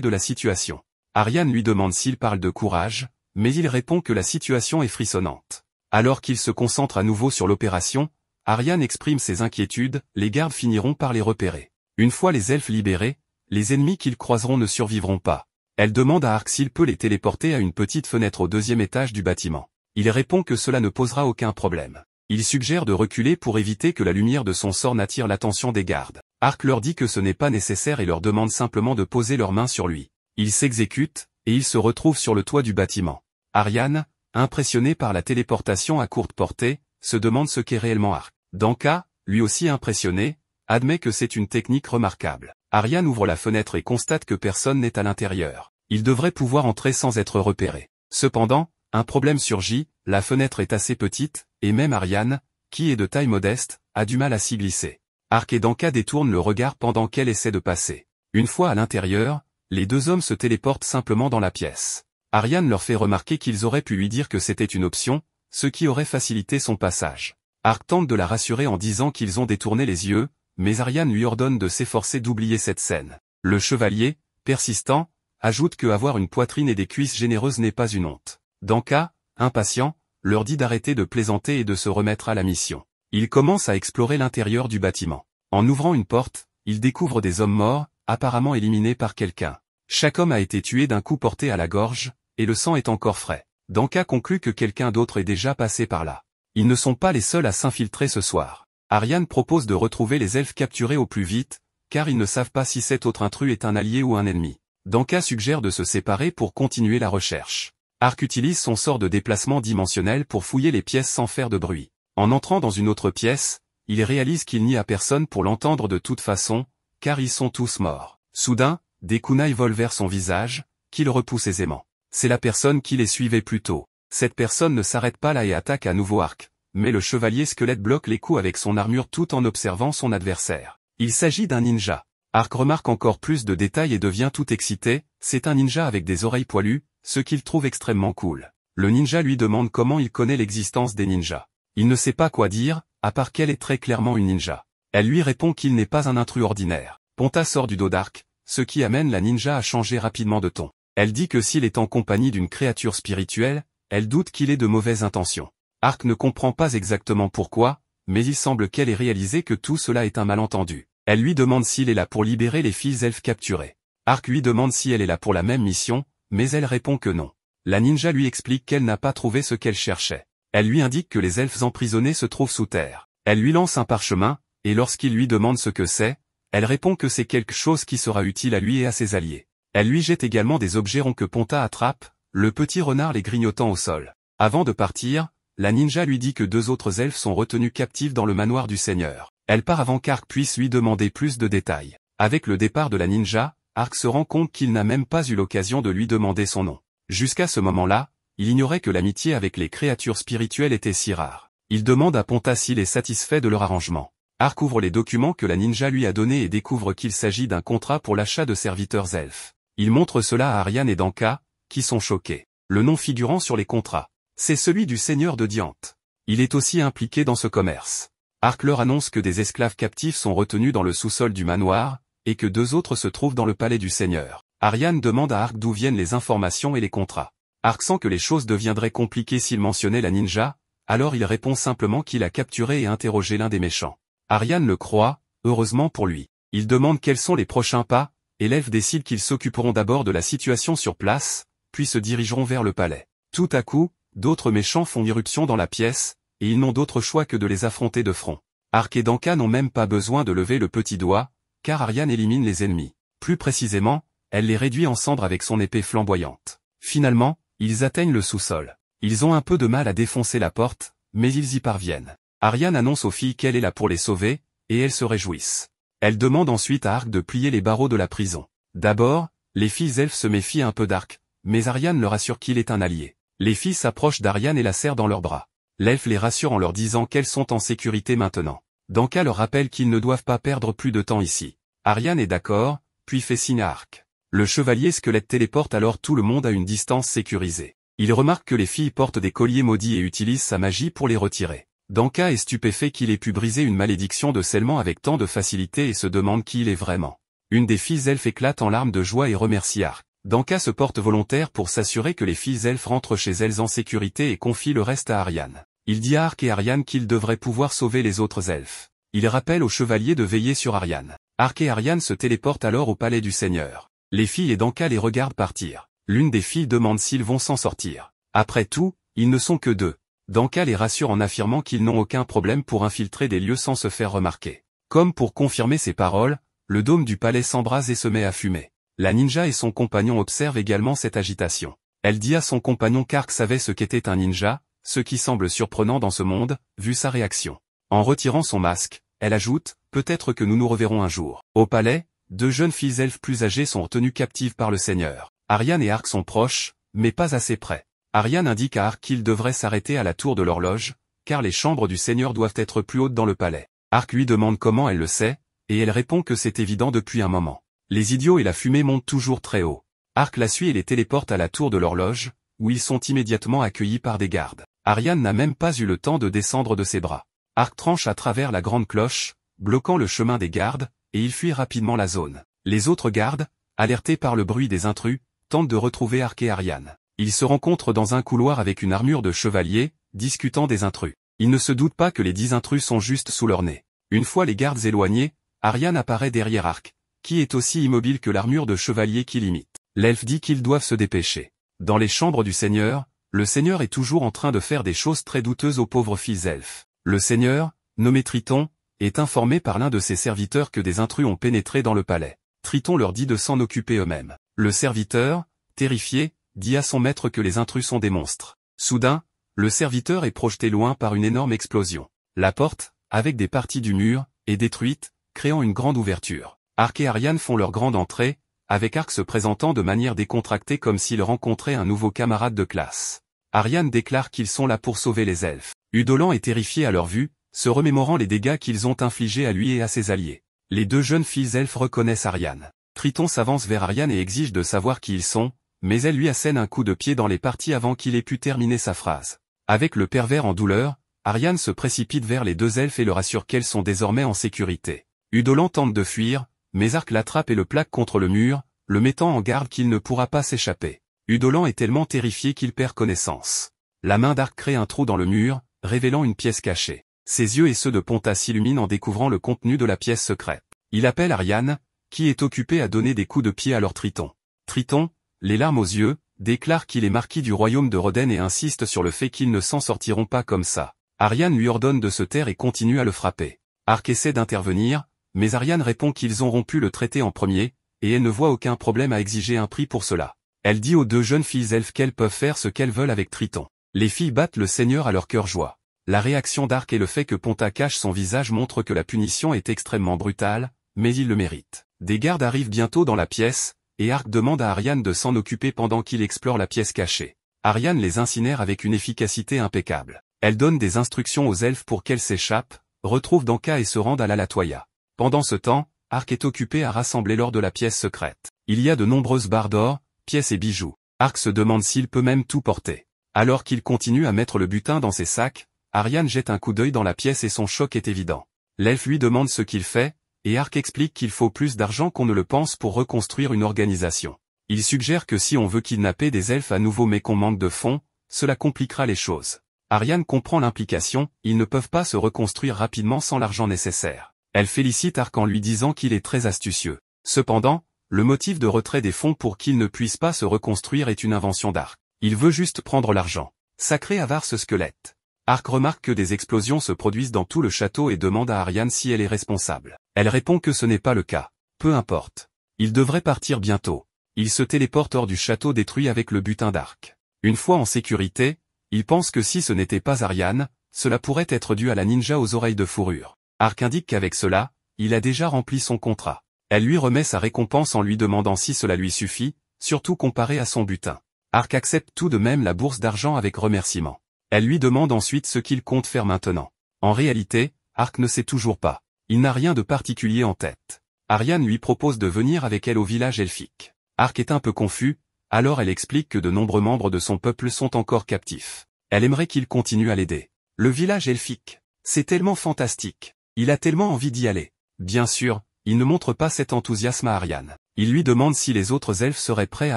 de la situation. Ariane lui demande s'il parle de courage, mais il répond que la situation est frissonnante. Alors qu'il se concentre à nouveau sur l'opération, Ariane exprime ses inquiétudes, les gardes finiront par les repérer. Une fois les elfes libérés, les ennemis qu'ils croiseront ne survivront pas. Elle demande à Arc s'il peut les téléporter à une petite fenêtre au deuxième étage du bâtiment. Il répond que cela ne posera aucun problème. Il suggère de reculer pour éviter que la lumière de son sort n'attire l'attention des gardes. Arc leur dit que ce n'est pas nécessaire et leur demande simplement de poser leurs mains sur lui. Il s'exécute, et il se retrouve sur le toit du bâtiment. Ariane, impressionnée par la téléportation à courte portée, se demande ce qu'est réellement Arc. Danka, lui aussi impressionné, admet que c'est une technique remarquable. Ariane ouvre la fenêtre et constate que personne n'est à l'intérieur. Il devrait pouvoir entrer sans être repéré. Cependant, un problème surgit, la fenêtre est assez petite, et même Ariane, qui est de taille modeste, a du mal à s'y glisser. Arc et Danka détournent le regard pendant qu'elle essaie de passer. Une fois à l'intérieur, les deux hommes se téléportent simplement dans la pièce. Ariane leur fait remarquer qu'ils auraient pu lui dire que c'était une option, ce qui aurait facilité son passage. Ark tente de la rassurer en disant qu'ils ont détourné les yeux, mais Ariane lui ordonne de s'efforcer d'oublier cette scène. Le chevalier, persistant, ajoute que avoir une poitrine et des cuisses généreuses n'est pas une honte. Danka, impatient, leur dit d'arrêter de plaisanter et de se remettre à la mission. Il commence à explorer l'intérieur du bâtiment. En ouvrant une porte, ils découvrent des hommes morts, apparemment éliminés par quelqu'un. Chaque homme a été tué d'un coup porté à la gorge, et le sang est encore frais. Danka conclut que quelqu'un d'autre est déjà passé par là. Ils ne sont pas les seuls à s'infiltrer ce soir. Ariane propose de retrouver les elfes capturés au plus vite, car ils ne savent pas si cet autre intrus est un allié ou un ennemi. Danka suggère de se séparer pour continuer la recherche. Arc utilise son sort de déplacement dimensionnel pour fouiller les pièces sans faire de bruit. En entrant dans une autre pièce, il réalise qu'il n'y a personne pour l'entendre de toute façon, car ils sont tous morts. Soudain, des kunai volent vers son visage, qu'il repousse aisément. C'est la personne qui les suivait plus tôt. Cette personne ne s'arrête pas là et attaque à nouveau arc. Mais le chevalier squelette bloque les coups avec son armure tout en observant son adversaire. Il s'agit d'un ninja. Arc remarque encore plus de détails et devient tout excité, c'est un ninja avec des oreilles poilues, ce qu'il trouve extrêmement cool. Le ninja lui demande comment il connaît l'existence des ninjas. Il ne sait pas quoi dire, à part qu'elle est très clairement une ninja. Elle lui répond qu'il n'est pas un intrus ordinaire. Ponta sort du dos d'Arc, ce qui amène la ninja à changer rapidement de ton. Elle dit que s'il est en compagnie d'une créature spirituelle, elle doute qu'il ait de mauvaises intentions. Ark ne comprend pas exactement pourquoi, mais il semble qu'elle ait réalisé que tout cela est un malentendu. Elle lui demande s'il est là pour libérer les filles elfes capturées. Ark lui demande si elle est là pour la même mission, mais elle répond que non. La ninja lui explique qu'elle n'a pas trouvé ce qu'elle cherchait. Elle lui indique que les elfes emprisonnés se trouvent sous terre. Elle lui lance un parchemin, et lorsqu'il lui demande ce que c'est, elle répond que c'est quelque chose qui sera utile à lui et à ses alliés. Elle lui jette également des objets ronds que Ponta attrape, le petit renard les grignotant au sol. Avant de partir, la ninja lui dit que deux autres elfes sont retenus captifs dans le manoir du seigneur. Elle part avant qu'Arc puisse lui demander plus de détails. Avec le départ de la ninja, Arc se rend compte qu'il n'a même pas eu l'occasion de lui demander son nom. Jusqu'à ce moment-là, il ignorait que l'amitié avec les créatures spirituelles était si rare. Il demande à Ponta s'il est satisfait de leur arrangement. Arc ouvre les documents que la ninja lui a donnés et découvre qu'il s'agit d'un contrat pour l'achat de serviteurs elfes. Il montre cela à Ariane et Danka, qui sont choqués. Le nom figurant sur les contrats, c'est celui du seigneur de Diante. Il est aussi impliqué dans ce commerce. Arc leur annonce que des esclaves captifs sont retenus dans le sous-sol du manoir, et que deux autres se trouvent dans le palais du seigneur. Ariane demande à Arc d'où viennent les informations et les contrats. Arc sent que les choses deviendraient compliquées s'il mentionnait la ninja, alors il répond simplement qu'il a capturé et interrogé l'un des méchants. Ariane le croit, heureusement pour lui. Il demande quels sont les prochains pas, et l'Ève décide qu'ils s'occuperont d'abord de la situation sur place, puis se dirigeront vers le palais. Tout à coup, d'autres méchants font irruption dans la pièce, et ils n'ont d'autre choix que de les affronter de front. Arc et Danka n'ont même pas besoin de lever le petit doigt, car Ariane élimine les ennemis. Plus précisément, elle les réduit en cendres avec son épée flamboyante. Finalement, ils atteignent le sous-sol. Ils ont un peu de mal à défoncer la porte, mais ils y parviennent. Ariane annonce aux filles qu'elle est là pour les sauver, et elles se réjouissent. Elle demande ensuite à Arc de plier les barreaux de la prison. D'abord, les filles elfes se méfient un peu d'arc mais Ariane leur assure qu'il est un allié. Les filles s'approchent d'Ariane et la serrent dans leurs bras. L'elfe les rassure en leur disant qu'elles sont en sécurité maintenant. Danka leur rappelle qu'ils ne doivent pas perdre plus de temps ici. Ariane est d'accord, puis fait signe à Ark. Le chevalier squelette téléporte alors tout le monde à une distance sécurisée. Il remarque que les filles portent des colliers maudits et utilisent sa magie pour les retirer. Danka est stupéfait qu'il ait pu briser une malédiction de scellement avec tant de facilité et se demande qui il est vraiment. Une des filles elfes éclate en larmes de joie et remercie Ark. Danka se porte volontaire pour s'assurer que les filles elfes rentrent chez elles en sécurité et confie le reste à Ariane. Il dit à Ark et Ariane qu'ils devraient pouvoir sauver les autres elfes. Il rappelle au chevalier de veiller sur Ariane. Ark et Ariane se téléportent alors au palais du seigneur. Les filles et Danka les regardent partir. L'une des filles demande s'ils vont s'en sortir. Après tout, ils ne sont que deux. Danka les rassure en affirmant qu'ils n'ont aucun problème pour infiltrer des lieux sans se faire remarquer. Comme pour confirmer ses paroles, le dôme du palais s'embrase et se met à fumer. La ninja et son compagnon observent également cette agitation. Elle dit à son compagnon qu'Ark savait ce qu'était un ninja, ce qui semble surprenant dans ce monde, vu sa réaction. En retirant son masque, elle ajoute, peut-être que nous nous reverrons un jour. Au palais, deux jeunes filles elfes plus âgées sont retenues captives par le seigneur. Ariane et Ark sont proches, mais pas assez près. Ariane indique à Ark qu'il devrait s'arrêter à la tour de l'horloge, car les chambres du seigneur doivent être plus hautes dans le palais. Ark lui demande comment elle le sait, et elle répond que c'est évident depuis un moment. Les idiots et la fumée montent toujours très haut. Ark la suit et les téléporte à la tour de l'horloge, où ils sont immédiatement accueillis par des gardes. Ariane n'a même pas eu le temps de descendre de ses bras. Ark tranche à travers la grande cloche, bloquant le chemin des gardes, et il fuit rapidement la zone. Les autres gardes, alertés par le bruit des intrus, tentent de retrouver Ark et Ariane. Ils se rencontrent dans un couloir avec une armure de chevalier, discutant des intrus. Ils ne se doutent pas que les dix intrus sont juste sous leur nez. Une fois les gardes éloignés, Ariane apparaît derrière Arc, qui est aussi immobile que l'armure de chevalier qui l'imite. L'elfe dit qu'ils doivent se dépêcher. Dans les chambres du seigneur, le seigneur est toujours en train de faire des choses très douteuses aux pauvres fils elfes. Le seigneur, nommé Triton, est informé par l'un de ses serviteurs que des intrus ont pénétré dans le palais. Triton leur dit de s'en occuper eux-mêmes. Le serviteur, terrifié, dit à son maître que les intrus sont des monstres. Soudain, le serviteur est projeté loin par une énorme explosion. La porte, avec des parties du mur, est détruite, créant une grande ouverture. Arc et Ariane font leur grande entrée, avec Ark se présentant de manière décontractée comme s'il rencontrait un nouveau camarade de classe. Ariane déclare qu'ils sont là pour sauver les elfes. Udolan est terrifié à leur vue, se remémorant les dégâts qu'ils ont infligés à lui et à ses alliés. Les deux jeunes filles elfes reconnaissent Ariane. Triton s'avance vers Ariane et exige de savoir qui ils sont, mais elle lui assène un coup de pied dans les parties avant qu'il ait pu terminer sa phrase. Avec le pervers en douleur, Ariane se précipite vers les deux elfes et leur assure qu'elles sont désormais en sécurité. Udolan tente de fuir, mais Arc l'attrape et le plaque contre le mur, le mettant en garde qu'il ne pourra pas s'échapper. Udolan est tellement terrifié qu'il perd connaissance. La main d'Arc crée un trou dans le mur, révélant une pièce cachée. Ses yeux et ceux de Ponta s'illuminent en découvrant le contenu de la pièce secrète. Il appelle Ariane, qui est occupée à donner des coups de pied à leur Triton. Triton, les larmes aux yeux, déclare qu'il est marquis du royaume de Roden et insiste sur le fait qu'ils ne s'en sortiront pas comme ça. Ariane lui ordonne de se taire et continue à le frapper. Arc essaie d'intervenir, mais Ariane répond qu'ils ont rompu le traité en premier, et elle ne voit aucun problème à exiger un prix pour cela. Elle dit aux deux jeunes filles elfes qu'elles peuvent faire ce qu'elles veulent avec Triton. Les filles battent le seigneur à leur cœur joie. La réaction d'Arc et le fait que Ponta cache son visage montrent que la punition est extrêmement brutale, mais il le mérite. Des gardes arrivent bientôt dans la pièce, et Ark demande à Ariane de s'en occuper pendant qu'il explore la pièce cachée. Ariane les incinère avec une efficacité impeccable. Elle donne des instructions aux elfes pour qu'elles s'échappent, retrouvent Danka et se rendent à la Latoya. Pendant ce temps, Ark est occupé à rassembler l'or de la pièce secrète. Il y a de nombreuses barres d'or, pièces et bijoux. Ark se demande s'il peut même tout porter. Alors qu'il continue à mettre le butin dans ses sacs, Ariane jette un coup d'œil dans la pièce et son choc est évident. L'elfe lui demande ce qu'il fait, et Arc explique qu'il faut plus d'argent qu'on ne le pense pour reconstruire une organisation. Il suggère que si on veut kidnapper des elfes à nouveau mais qu'on manque de fonds, cela compliquera les choses. Ariane comprend l'implication, ils ne peuvent pas se reconstruire rapidement sans l'argent nécessaire. Elle félicite Arc en lui disant qu'il est très astucieux. Cependant, le motif de retrait des fonds pour qu'ils ne puissent pas se reconstruire est une invention d'Arc. Il veut juste prendre l'argent. Sacré avare ce squelette. Ark remarque que des explosions se produisent dans tout le château et demande à Ariane si elle est responsable. Elle répond que ce n'est pas le cas. Peu importe. Il devrait partir bientôt. Il se téléporte hors du château détruit avec le butin d'Arc. Une fois en sécurité, il pense que si ce n'était pas Ariane, cela pourrait être dû à la ninja aux oreilles de fourrure. Arc indique qu'avec cela, il a déjà rempli son contrat. Elle lui remet sa récompense en lui demandant si cela lui suffit, surtout comparé à son butin. Arc accepte tout de même la bourse d'argent avec remerciement. Elle lui demande ensuite ce qu'il compte faire maintenant. En réalité, Ark ne sait toujours pas. Il n'a rien de particulier en tête. Ariane lui propose de venir avec elle au village elfique. Ark est un peu confus, alors elle explique que de nombreux membres de son peuple sont encore captifs. Elle aimerait qu'il continue à l'aider. Le village elfique. C'est tellement fantastique. Il a tellement envie d'y aller. Bien sûr, il ne montre pas cet enthousiasme à Ariane. Il lui demande si les autres elfes seraient prêts à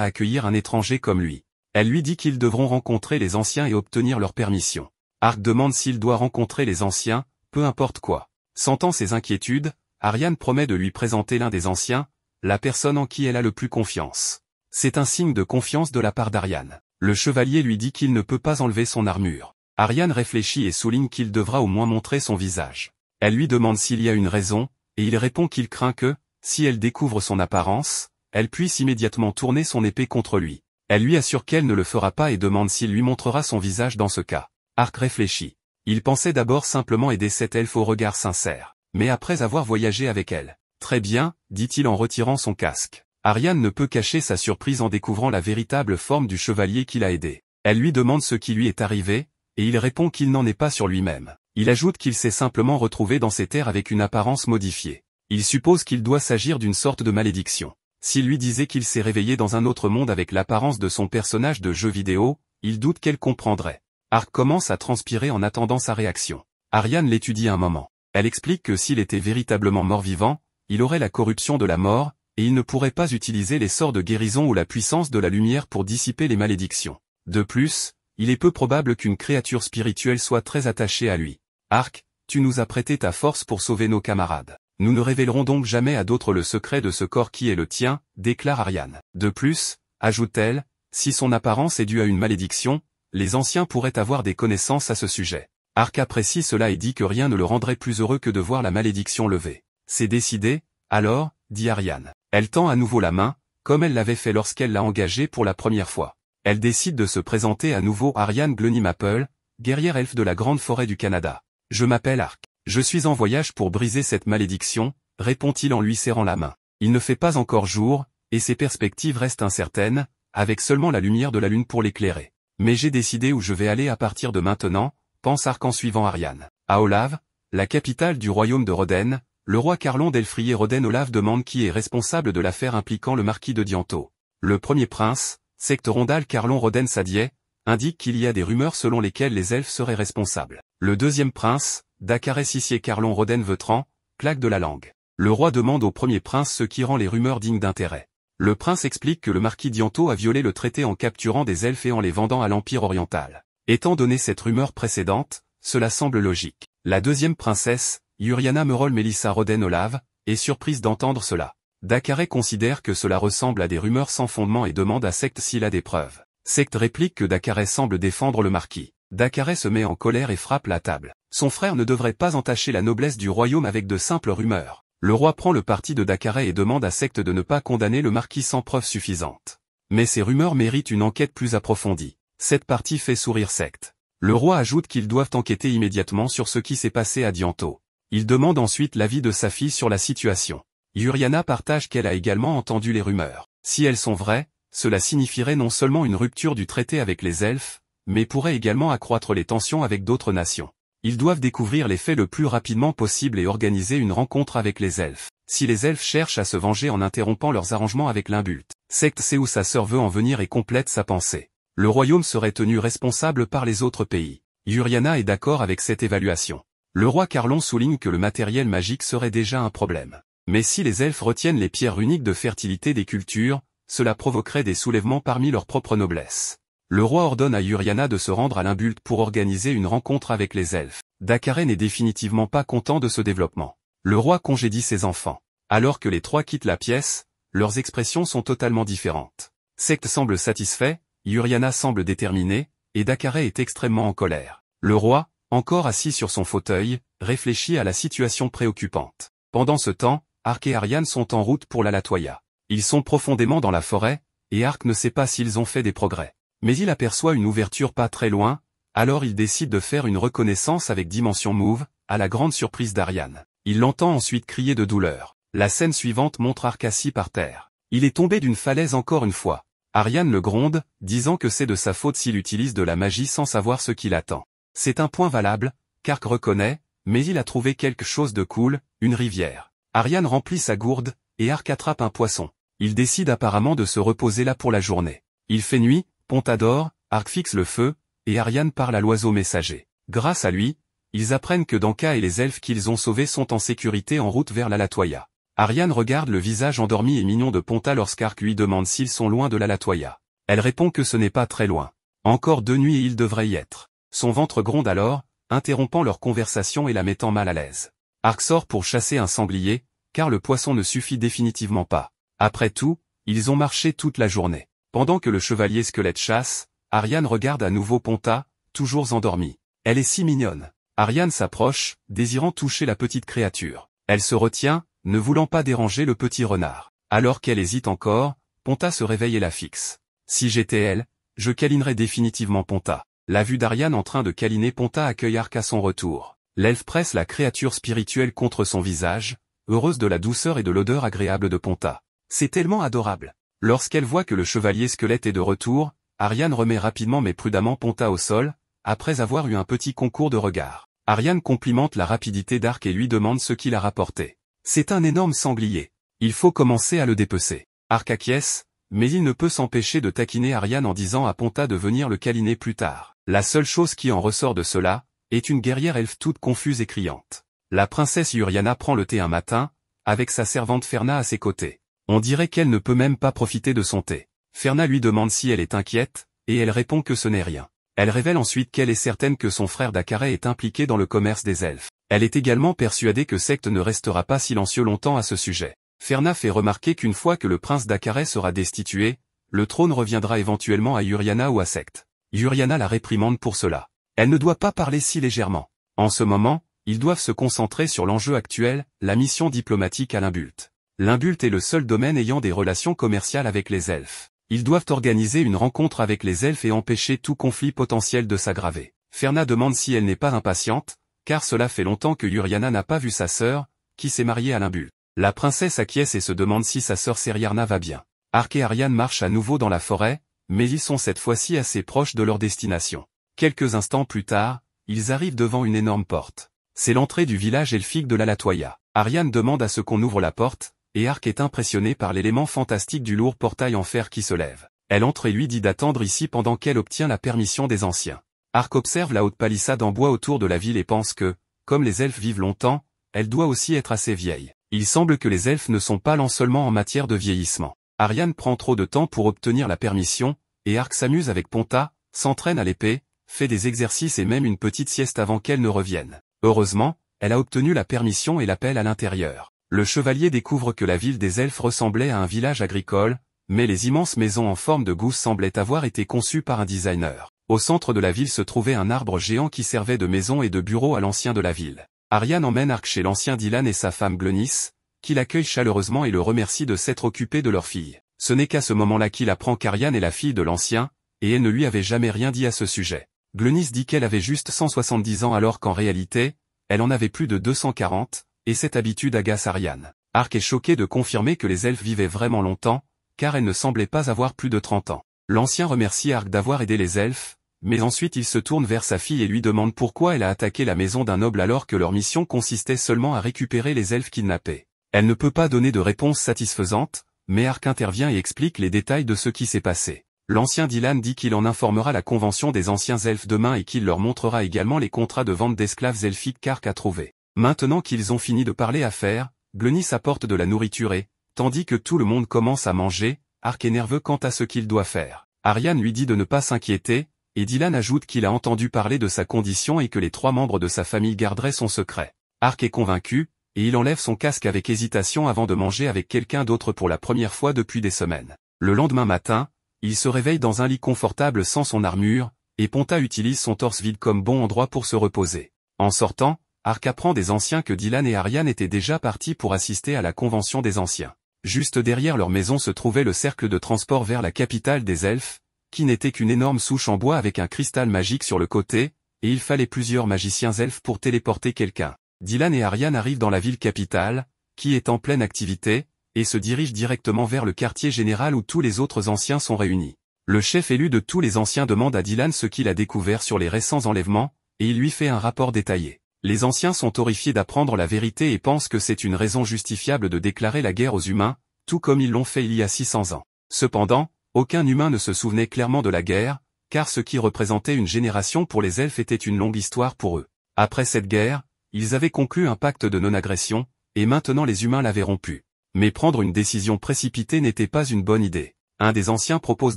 accueillir un étranger comme lui. Elle lui dit qu'ils devront rencontrer les anciens et obtenir leur permission. Ark demande s'il doit rencontrer les anciens, peu importe quoi. Sentant ses inquiétudes, Ariane promet de lui présenter l'un des anciens, la personne en qui elle a le plus confiance. C'est un signe de confiance de la part d'Ariane. Le chevalier lui dit qu'il ne peut pas enlever son armure. Ariane réfléchit et souligne qu'il devra au moins montrer son visage. Elle lui demande s'il y a une raison, et il répond qu'il craint que, si elle découvre son apparence, elle puisse immédiatement tourner son épée contre lui. Elle lui assure qu'elle ne le fera pas et demande s'il lui montrera son visage dans ce cas. Arc réfléchit. Il pensait d'abord simplement aider cet elfe au regard sincère. Mais après avoir voyagé avec elle. Très bien, dit-il en retirant son casque. Ariane ne peut cacher sa surprise en découvrant la véritable forme du chevalier qui l'a aidé. Elle lui demande ce qui lui est arrivé, et il répond qu'il n'en est pas sur lui-même. Il ajoute qu'il s'est simplement retrouvé dans ces terres avec une apparence modifiée. Il suppose qu'il doit s'agir d'une sorte de malédiction. S'il lui disait qu'il s'est réveillé dans un autre monde avec l'apparence de son personnage de jeu vidéo, il doute qu'elle comprendrait. Ark commence à transpirer en attendant sa réaction. Ariane l'étudie un moment. Elle explique que s'il était véritablement mort-vivant, il aurait la corruption de la mort, et il ne pourrait pas utiliser les sorts de guérison ou la puissance de la lumière pour dissiper les malédictions. De plus, il est peu probable qu'une créature spirituelle soit très attachée à lui. Ark, tu nous as prêté ta force pour sauver nos camarades. Nous ne révélerons donc jamais à d'autres le secret de ce corps qui est le tien, déclare Ariane. De plus, ajoute-t-elle, si son apparence est due à une malédiction, les anciens pourraient avoir des connaissances à ce sujet. Arc apprécie cela et dit que rien ne le rendrait plus heureux que de voir la malédiction levée. C'est décidé, alors, dit Ariane. Elle tend à nouveau la main, comme elle l'avait fait lorsqu'elle l'a engagée pour la première fois. Elle décide de se présenter à nouveau Ariane Glenymapple, guerrière elfe de la grande forêt du Canada. Je m'appelle Arc. Je suis en voyage pour briser cette malédiction, répond-il en lui serrant la main. Il ne fait pas encore jour, et ses perspectives restent incertaines, avec seulement la lumière de la lune pour l'éclairer. Mais j'ai décidé où je vais aller à partir de maintenant, pense Arc en suivant Ariane. À Olave, la capitale du royaume de Roden, le roi Carlon d'Elfrier Roden Olave demande qui est responsable de l'affaire impliquant le marquis de Dianto. Le premier prince, secte rondal Carlon Roden Sadier, indique qu'il y a des rumeurs selon lesquelles les elfes seraient responsables. Le deuxième prince, Dakaré sissier Carlon Roden Vetran, claque de la langue. Le roi demande au premier prince ce qui rend les rumeurs dignes d'intérêt. Le prince explique que le marquis Dianto a violé le traité en capturant des elfes et en les vendant à l'Empire oriental. Étant donné cette rumeur précédente, cela semble logique. La deuxième princesse, Yuriana Merol Melissa Roden Olave, est surprise d'entendre cela. Dakaré considère que cela ressemble à des rumeurs sans fondement et demande à Secte s'il a des preuves. Secte réplique que Dakaré semble défendre le marquis. Dakaré se met en colère et frappe la table. Son frère ne devrait pas entacher la noblesse du royaume avec de simples rumeurs. Le roi prend le parti de Dakaré et demande à Secte de ne pas condamner le marquis sans preuve suffisante. Mais ces rumeurs méritent une enquête plus approfondie. Cette partie fait sourire Secte. Le roi ajoute qu'ils doivent enquêter immédiatement sur ce qui s'est passé à Dianto. Il demande ensuite l'avis de sa fille sur la situation. Yuriana partage qu'elle a également entendu les rumeurs. Si elles sont vraies, cela signifierait non seulement une rupture du traité avec les elfes, mais pourrait également accroître les tensions avec d'autres nations. Ils doivent découvrir les faits le plus rapidement possible et organiser une rencontre avec les elfes. Si les elfes cherchent à se venger en interrompant leurs arrangements avec l'Imbulte, Secte C'est où sa sœur veut en venir et complète sa pensée. Le royaume serait tenu responsable par les autres pays. Yuriana est d'accord avec cette évaluation. Le roi Carlon souligne que le matériel magique serait déjà un problème. Mais si les elfes retiennent les pierres uniques de fertilité des cultures, cela provoquerait des soulèvements parmi leur propre noblesse. Le roi ordonne à Yuriana de se rendre à l'imbulte pour organiser une rencontre avec les elfes. Dakaren n'est définitivement pas content de ce développement. Le roi congédie ses enfants. Alors que les trois quittent la pièce, leurs expressions sont totalement différentes. Sect semble satisfait, Yuriana semble déterminée, et Dakaré est extrêmement en colère. Le roi, encore assis sur son fauteuil, réfléchit à la situation préoccupante. Pendant ce temps, Ark et Ariane sont en route pour la Latoya. Ils sont profondément dans la forêt, et Ark ne sait pas s'ils ont fait des progrès mais il aperçoit une ouverture pas très loin, alors il décide de faire une reconnaissance avec dimension move, à la grande surprise d'Ariane. Il l'entend ensuite crier de douleur. La scène suivante montre Arcassi par terre. Il est tombé d'une falaise encore une fois. Ariane le gronde, disant que c'est de sa faute s'il utilise de la magie sans savoir ce qu'il attend. C'est un point valable, Kark reconnaît, mais il a trouvé quelque chose de cool, une rivière. Ariane remplit sa gourde, et Arc attrape un poisson. Il décide apparemment de se reposer là pour la journée. Il fait nuit, Pontador, Arc fixe le feu, et Ariane parle à l'oiseau messager. Grâce à lui, ils apprennent que Danka et les elfes qu'ils ont sauvés sont en sécurité en route vers la Latoya. Ariane regarde le visage endormi et mignon de Ponta lorsqu'Arc lui demande s'ils sont loin de la Latoya. Elle répond que ce n'est pas très loin. Encore deux nuits et il devrait y être. Son ventre gronde alors, interrompant leur conversation et la mettant mal à l'aise. Arc sort pour chasser un sanglier, car le poisson ne suffit définitivement pas. Après tout, ils ont marché toute la journée. Pendant que le chevalier squelette chasse, Ariane regarde à nouveau Ponta, toujours endormie. Elle est si mignonne. Ariane s'approche, désirant toucher la petite créature. Elle se retient, ne voulant pas déranger le petit renard. Alors qu'elle hésite encore, Ponta se réveille et la fixe. Si j'étais elle, je câlinerais définitivement Ponta. La vue d'Ariane en train de câliner Ponta accueille Arc à son retour. L'elfe presse la créature spirituelle contre son visage, heureuse de la douceur et de l'odeur agréable de Ponta. C'est tellement adorable. Lorsqu'elle voit que le chevalier squelette est de retour, Ariane remet rapidement mais prudemment Ponta au sol, après avoir eu un petit concours de regards. Ariane complimente la rapidité d'Arc et lui demande ce qu'il a rapporté. C'est un énorme sanglier. Il faut commencer à le dépecer. Arc acquiesce, mais il ne peut s'empêcher de taquiner Ariane en disant à Ponta de venir le câliner plus tard. La seule chose qui en ressort de cela, est une guerrière elfe toute confuse et criante. La princesse Yuriana prend le thé un matin, avec sa servante Ferna à ses côtés. On dirait qu'elle ne peut même pas profiter de son thé. Ferna lui demande si elle est inquiète, et elle répond que ce n'est rien. Elle révèle ensuite qu'elle est certaine que son frère Dakaré est impliqué dans le commerce des elfes. Elle est également persuadée que Secte ne restera pas silencieux longtemps à ce sujet. Ferna fait remarquer qu'une fois que le prince Dakaré sera destitué, le trône reviendra éventuellement à Yuriana ou à Secte. Yuriana la réprimande pour cela. Elle ne doit pas parler si légèrement. En ce moment, ils doivent se concentrer sur l'enjeu actuel, la mission diplomatique à l'imbulte. L'Imbulte est le seul domaine ayant des relations commerciales avec les elfes. Ils doivent organiser une rencontre avec les elfes et empêcher tout conflit potentiel de s'aggraver. Ferna demande si elle n'est pas impatiente, car cela fait longtemps que Yuriana n'a pas vu sa sœur, qui s'est mariée à l'Imbulte. La princesse acquiesce et se demande si sa sœur Seriarna va bien. Ark et Ariane marchent à nouveau dans la forêt, mais ils sont cette fois-ci assez proches de leur destination. Quelques instants plus tard, ils arrivent devant une énorme porte. C'est l'entrée du village elfique de la Latoya. Ariane demande à ce qu'on ouvre la porte, et Arc est impressionné par l'élément fantastique du lourd portail en fer qui se lève. Elle entre et lui dit d'attendre ici pendant qu'elle obtient la permission des anciens. Arc observe la haute palissade en bois autour de la ville et pense que, comme les elfes vivent longtemps, elle doit aussi être assez vieille. Il semble que les elfes ne sont pas lents seulement en matière de vieillissement. Ariane prend trop de temps pour obtenir la permission, et Arc s'amuse avec Ponta, s'entraîne à l'épée, fait des exercices et même une petite sieste avant qu'elle ne revienne. Heureusement, elle a obtenu la permission et l'appel à l'intérieur le chevalier découvre que la ville des elfes ressemblait à un village agricole, mais les immenses maisons en forme de gousse semblaient avoir été conçues par un designer. Au centre de la ville se trouvait un arbre géant qui servait de maison et de bureau à l'ancien de la ville. Ariane emmène Arc chez l'ancien Dylan et sa femme Glenis, qui l'accueille chaleureusement et le remercie de s'être occupé de leur fille. Ce n'est qu'à ce moment-là qu'il apprend qu'Ariane est la fille de l'ancien, et elle ne lui avait jamais rien dit à ce sujet. Glenis dit qu'elle avait juste 170 ans alors qu'en réalité, elle en avait plus de 240, et cette habitude agace Ariane. Arc est choqué de confirmer que les elfes vivaient vraiment longtemps, car elle ne semblait pas avoir plus de 30 ans. L'ancien remercie Ark d'avoir aidé les elfes, mais ensuite il se tourne vers sa fille et lui demande pourquoi elle a attaqué la maison d'un noble alors que leur mission consistait seulement à récupérer les elfes kidnappés. Elle ne peut pas donner de réponse satisfaisante, mais Ark intervient et explique les détails de ce qui s'est passé. L'ancien Dylan dit qu'il en informera la convention des anciens elfes demain et qu'il leur montrera également les contrats de vente d'esclaves elfiques qu'Ark a trouvés. Maintenant qu'ils ont fini de parler à faire, Glenis apporte de la nourriture et, tandis que tout le monde commence à manger, Ark est nerveux quant à ce qu'il doit faire. Ariane lui dit de ne pas s'inquiéter, et Dylan ajoute qu'il a entendu parler de sa condition et que les trois membres de sa famille garderaient son secret. Ark est convaincu, et il enlève son casque avec hésitation avant de manger avec quelqu'un d'autre pour la première fois depuis des semaines. Le lendemain matin, il se réveille dans un lit confortable sans son armure, et Ponta utilise son torse vide comme bon endroit pour se reposer. En sortant, Arc apprend des anciens que Dylan et Ariane étaient déjà partis pour assister à la convention des anciens. Juste derrière leur maison se trouvait le cercle de transport vers la capitale des elfes, qui n'était qu'une énorme souche en bois avec un cristal magique sur le côté, et il fallait plusieurs magiciens elfes pour téléporter quelqu'un. Dylan et Ariane arrivent dans la ville capitale, qui est en pleine activité, et se dirigent directement vers le quartier général où tous les autres anciens sont réunis. Le chef élu de tous les anciens demande à Dylan ce qu'il a découvert sur les récents enlèvements, et il lui fait un rapport détaillé les anciens sont horrifiés d'apprendre la vérité et pensent que c'est une raison justifiable de déclarer la guerre aux humains, tout comme ils l'ont fait il y a 600 ans. Cependant, aucun humain ne se souvenait clairement de la guerre, car ce qui représentait une génération pour les elfes était une longue histoire pour eux. Après cette guerre, ils avaient conclu un pacte de non-agression, et maintenant les humains l'avaient rompu. Mais prendre une décision précipitée n'était pas une bonne idée. Un des anciens propose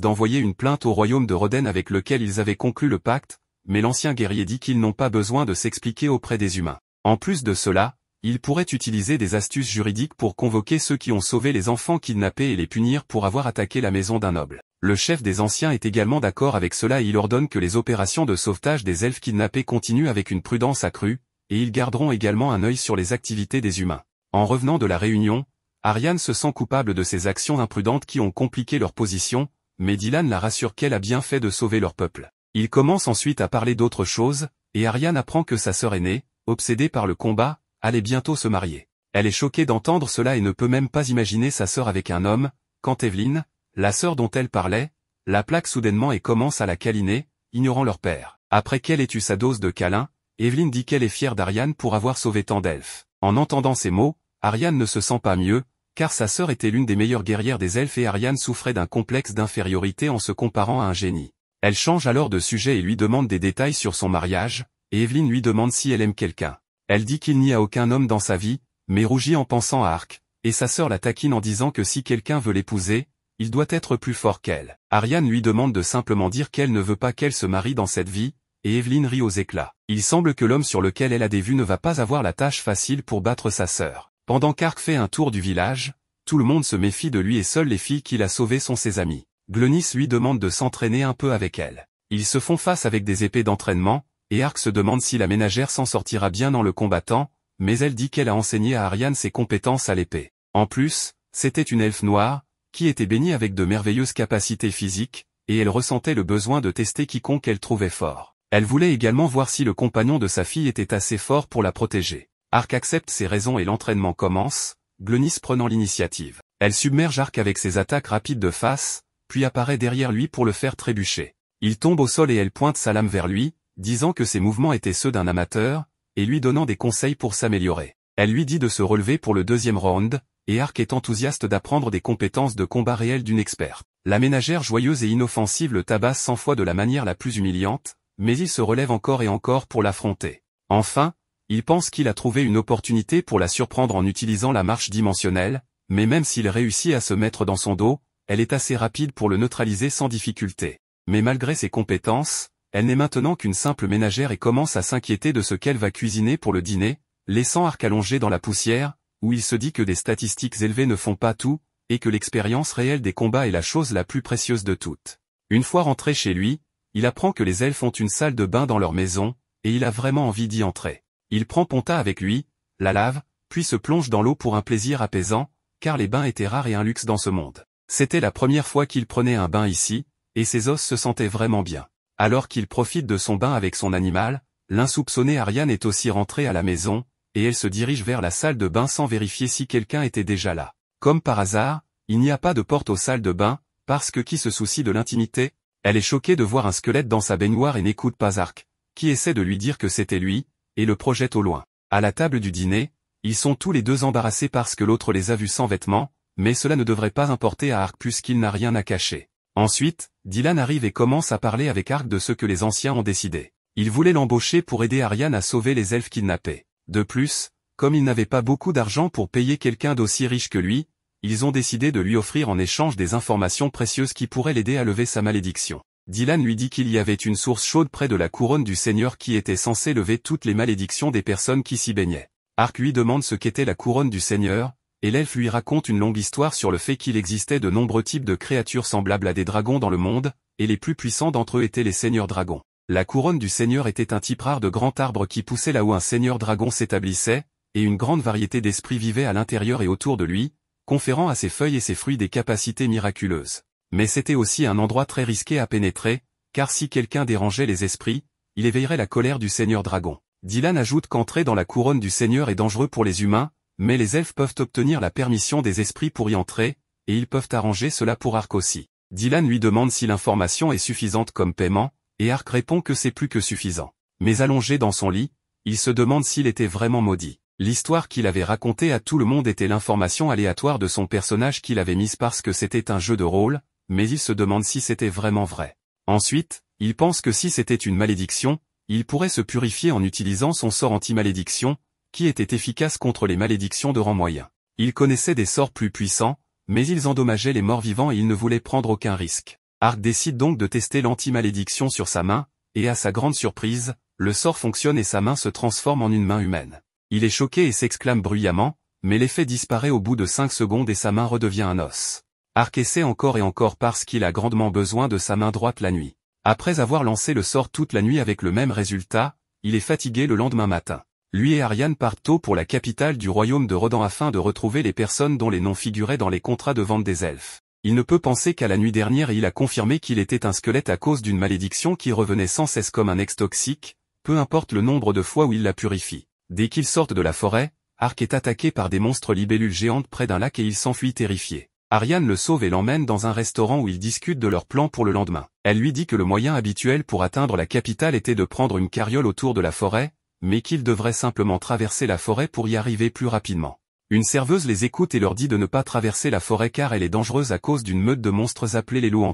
d'envoyer une plainte au royaume de Roden avec lequel ils avaient conclu le pacte, mais l'ancien guerrier dit qu'ils n'ont pas besoin de s'expliquer auprès des humains. En plus de cela, ils pourraient utiliser des astuces juridiques pour convoquer ceux qui ont sauvé les enfants kidnappés et les punir pour avoir attaqué la maison d'un noble. Le chef des anciens est également d'accord avec cela et il ordonne que les opérations de sauvetage des elfes kidnappés continuent avec une prudence accrue, et ils garderont également un œil sur les activités des humains. En revenant de la réunion, Ariane se sent coupable de ces actions imprudentes qui ont compliqué leur position, mais Dylan la rassure qu'elle a bien fait de sauver leur peuple. Il commence ensuite à parler d'autre chose, et Ariane apprend que sa sœur aînée, obsédée par le combat, allait bientôt se marier. Elle est choquée d'entendre cela et ne peut même pas imaginer sa sœur avec un homme, quand Evelyn, la sœur dont elle parlait, la plaque soudainement et commence à la câliner, ignorant leur père. Après qu'elle ait eu sa dose de câlin, Evelyn dit qu'elle est fière d'Ariane pour avoir sauvé tant d'elfes. En entendant ces mots, Ariane ne se sent pas mieux, car sa sœur était l'une des meilleures guerrières des elfes et Ariane souffrait d'un complexe d'infériorité en se comparant à un génie. Elle change alors de sujet et lui demande des détails sur son mariage, et Evelyne lui demande si elle aime quelqu'un. Elle dit qu'il n'y a aucun homme dans sa vie, mais rougit en pensant à Arc, et sa sœur la taquine en disant que si quelqu'un veut l'épouser, il doit être plus fort qu'elle. Ariane lui demande de simplement dire qu'elle ne veut pas qu'elle se marie dans cette vie, et Evelyn rit aux éclats. Il semble que l'homme sur lequel elle a des vues ne va pas avoir la tâche facile pour battre sa sœur. Pendant qu'Arc fait un tour du village, tout le monde se méfie de lui et seules les filles qu'il a sauvées sont ses amies. Glonis lui demande de s'entraîner un peu avec elle. Ils se font face avec des épées d'entraînement, et Ark se demande si la ménagère s'en sortira bien en le combattant, mais elle dit qu'elle a enseigné à Ariane ses compétences à l'épée. En plus, c'était une elfe noire, qui était bénie avec de merveilleuses capacités physiques, et elle ressentait le besoin de tester quiconque elle trouvait fort. Elle voulait également voir si le compagnon de sa fille était assez fort pour la protéger. Ark accepte ses raisons et l'entraînement commence, Glonis prenant l'initiative. Elle submerge Ark avec ses attaques rapides de face, puis apparaît derrière lui pour le faire trébucher. Il tombe au sol et elle pointe sa lame vers lui, disant que ses mouvements étaient ceux d'un amateur, et lui donnant des conseils pour s'améliorer. Elle lui dit de se relever pour le deuxième round, et Ark est enthousiaste d'apprendre des compétences de combat réelles d'une experte. La ménagère joyeuse et inoffensive le tabasse cent fois de la manière la plus humiliante, mais il se relève encore et encore pour l'affronter. Enfin, il pense qu'il a trouvé une opportunité pour la surprendre en utilisant la marche dimensionnelle, mais même s'il réussit à se mettre dans son dos, elle est assez rapide pour le neutraliser sans difficulté. Mais malgré ses compétences, elle n'est maintenant qu'une simple ménagère et commence à s'inquiéter de ce qu'elle va cuisiner pour le dîner, laissant Arc allongé dans la poussière, où il se dit que des statistiques élevées ne font pas tout, et que l'expérience réelle des combats est la chose la plus précieuse de toutes. Une fois rentré chez lui, il apprend que les elfes ont une salle de bain dans leur maison, et il a vraiment envie d'y entrer. Il prend Ponta avec lui, la lave, puis se plonge dans l'eau pour un plaisir apaisant, car les bains étaient rares et un luxe dans ce monde. C'était la première fois qu'il prenait un bain ici, et ses os se sentaient vraiment bien. Alors qu'il profite de son bain avec son animal, l'insoupçonnée Ariane est aussi rentrée à la maison, et elle se dirige vers la salle de bain sans vérifier si quelqu'un était déjà là. Comme par hasard, il n'y a pas de porte aux salles de bain, parce que qui se soucie de l'intimité Elle est choquée de voir un squelette dans sa baignoire et n'écoute pas Arc, qui essaie de lui dire que c'était lui, et le projette au loin. À la table du dîner, ils sont tous les deux embarrassés parce que l'autre les a vus sans vêtements, mais cela ne devrait pas importer à Ark puisqu'il n'a rien à cacher. Ensuite, Dylan arrive et commence à parler avec Ark de ce que les anciens ont décidé. Il voulait l'embaucher pour aider Ariane à sauver les elfes kidnappés. De plus, comme il n'avait pas beaucoup d'argent pour payer quelqu'un d'aussi riche que lui, ils ont décidé de lui offrir en échange des informations précieuses qui pourraient l'aider à lever sa malédiction. Dylan lui dit qu'il y avait une source chaude près de la couronne du Seigneur qui était censée lever toutes les malédictions des personnes qui s'y baignaient. Ark lui demande ce qu'était la couronne du Seigneur, et l'elfe lui raconte une longue histoire sur le fait qu'il existait de nombreux types de créatures semblables à des dragons dans le monde, et les plus puissants d'entre eux étaient les seigneurs dragons. La couronne du seigneur était un type rare de grand arbre qui poussait là où un seigneur dragon s'établissait, et une grande variété d'esprits vivait à l'intérieur et autour de lui, conférant à ses feuilles et ses fruits des capacités miraculeuses. Mais c'était aussi un endroit très risqué à pénétrer, car si quelqu'un dérangeait les esprits, il éveillerait la colère du seigneur dragon. Dylan ajoute qu'entrer dans la couronne du seigneur est dangereux pour les humains, mais les elfes peuvent obtenir la permission des esprits pour y entrer, et ils peuvent arranger cela pour Arc aussi. Dylan lui demande si l'information est suffisante comme paiement, et Arc répond que c'est plus que suffisant. Mais allongé dans son lit, il se demande s'il était vraiment maudit. L'histoire qu'il avait racontée à tout le monde était l'information aléatoire de son personnage qu'il avait mise parce que c'était un jeu de rôle, mais il se demande si c'était vraiment vrai. Ensuite, il pense que si c'était une malédiction, il pourrait se purifier en utilisant son sort anti-malédiction, qui était efficace contre les malédictions de rang moyen. Il connaissait des sorts plus puissants, mais ils endommageaient les morts vivants et ils ne voulaient prendre aucun risque. Ark décide donc de tester l'anti-malédiction sur sa main, et à sa grande surprise, le sort fonctionne et sa main se transforme en une main humaine. Il est choqué et s'exclame bruyamment, mais l'effet disparaît au bout de 5 secondes et sa main redevient un os. Ark essaie encore et encore parce qu'il a grandement besoin de sa main droite la nuit. Après avoir lancé le sort toute la nuit avec le même résultat, il est fatigué le lendemain matin. Lui et Ariane partent tôt pour la capitale du royaume de Rodan afin de retrouver les personnes dont les noms figuraient dans les contrats de vente des elfes. Il ne peut penser qu'à la nuit dernière et il a confirmé qu'il était un squelette à cause d'une malédiction qui revenait sans cesse comme un ex toxique, peu importe le nombre de fois où il la purifie. Dès qu'ils sortent de la forêt, Ark est attaqué par des monstres libellules géantes près d'un lac et il s'enfuit terrifié. Ariane le sauve et l'emmène dans un restaurant où ils discutent de leur plan pour le lendemain. Elle lui dit que le moyen habituel pour atteindre la capitale était de prendre une carriole autour de la forêt, mais qu'ils devraient simplement traverser la forêt pour y arriver plus rapidement. Une serveuse les écoute et leur dit de ne pas traverser la forêt car elle est dangereuse à cause d'une meute de monstres appelés les loups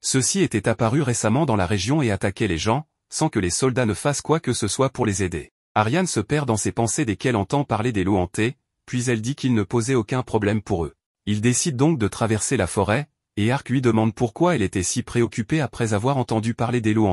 Ceux-ci étaient apparus récemment dans la région et attaquaient les gens, sans que les soldats ne fassent quoi que ce soit pour les aider. Ariane se perd dans ses pensées desquelles qu'elle entend parler des loups puis elle dit qu'ils ne posaient aucun problème pour eux. Ils décident donc de traverser la forêt, et Arc lui demande pourquoi elle était si préoccupée après avoir entendu parler des loups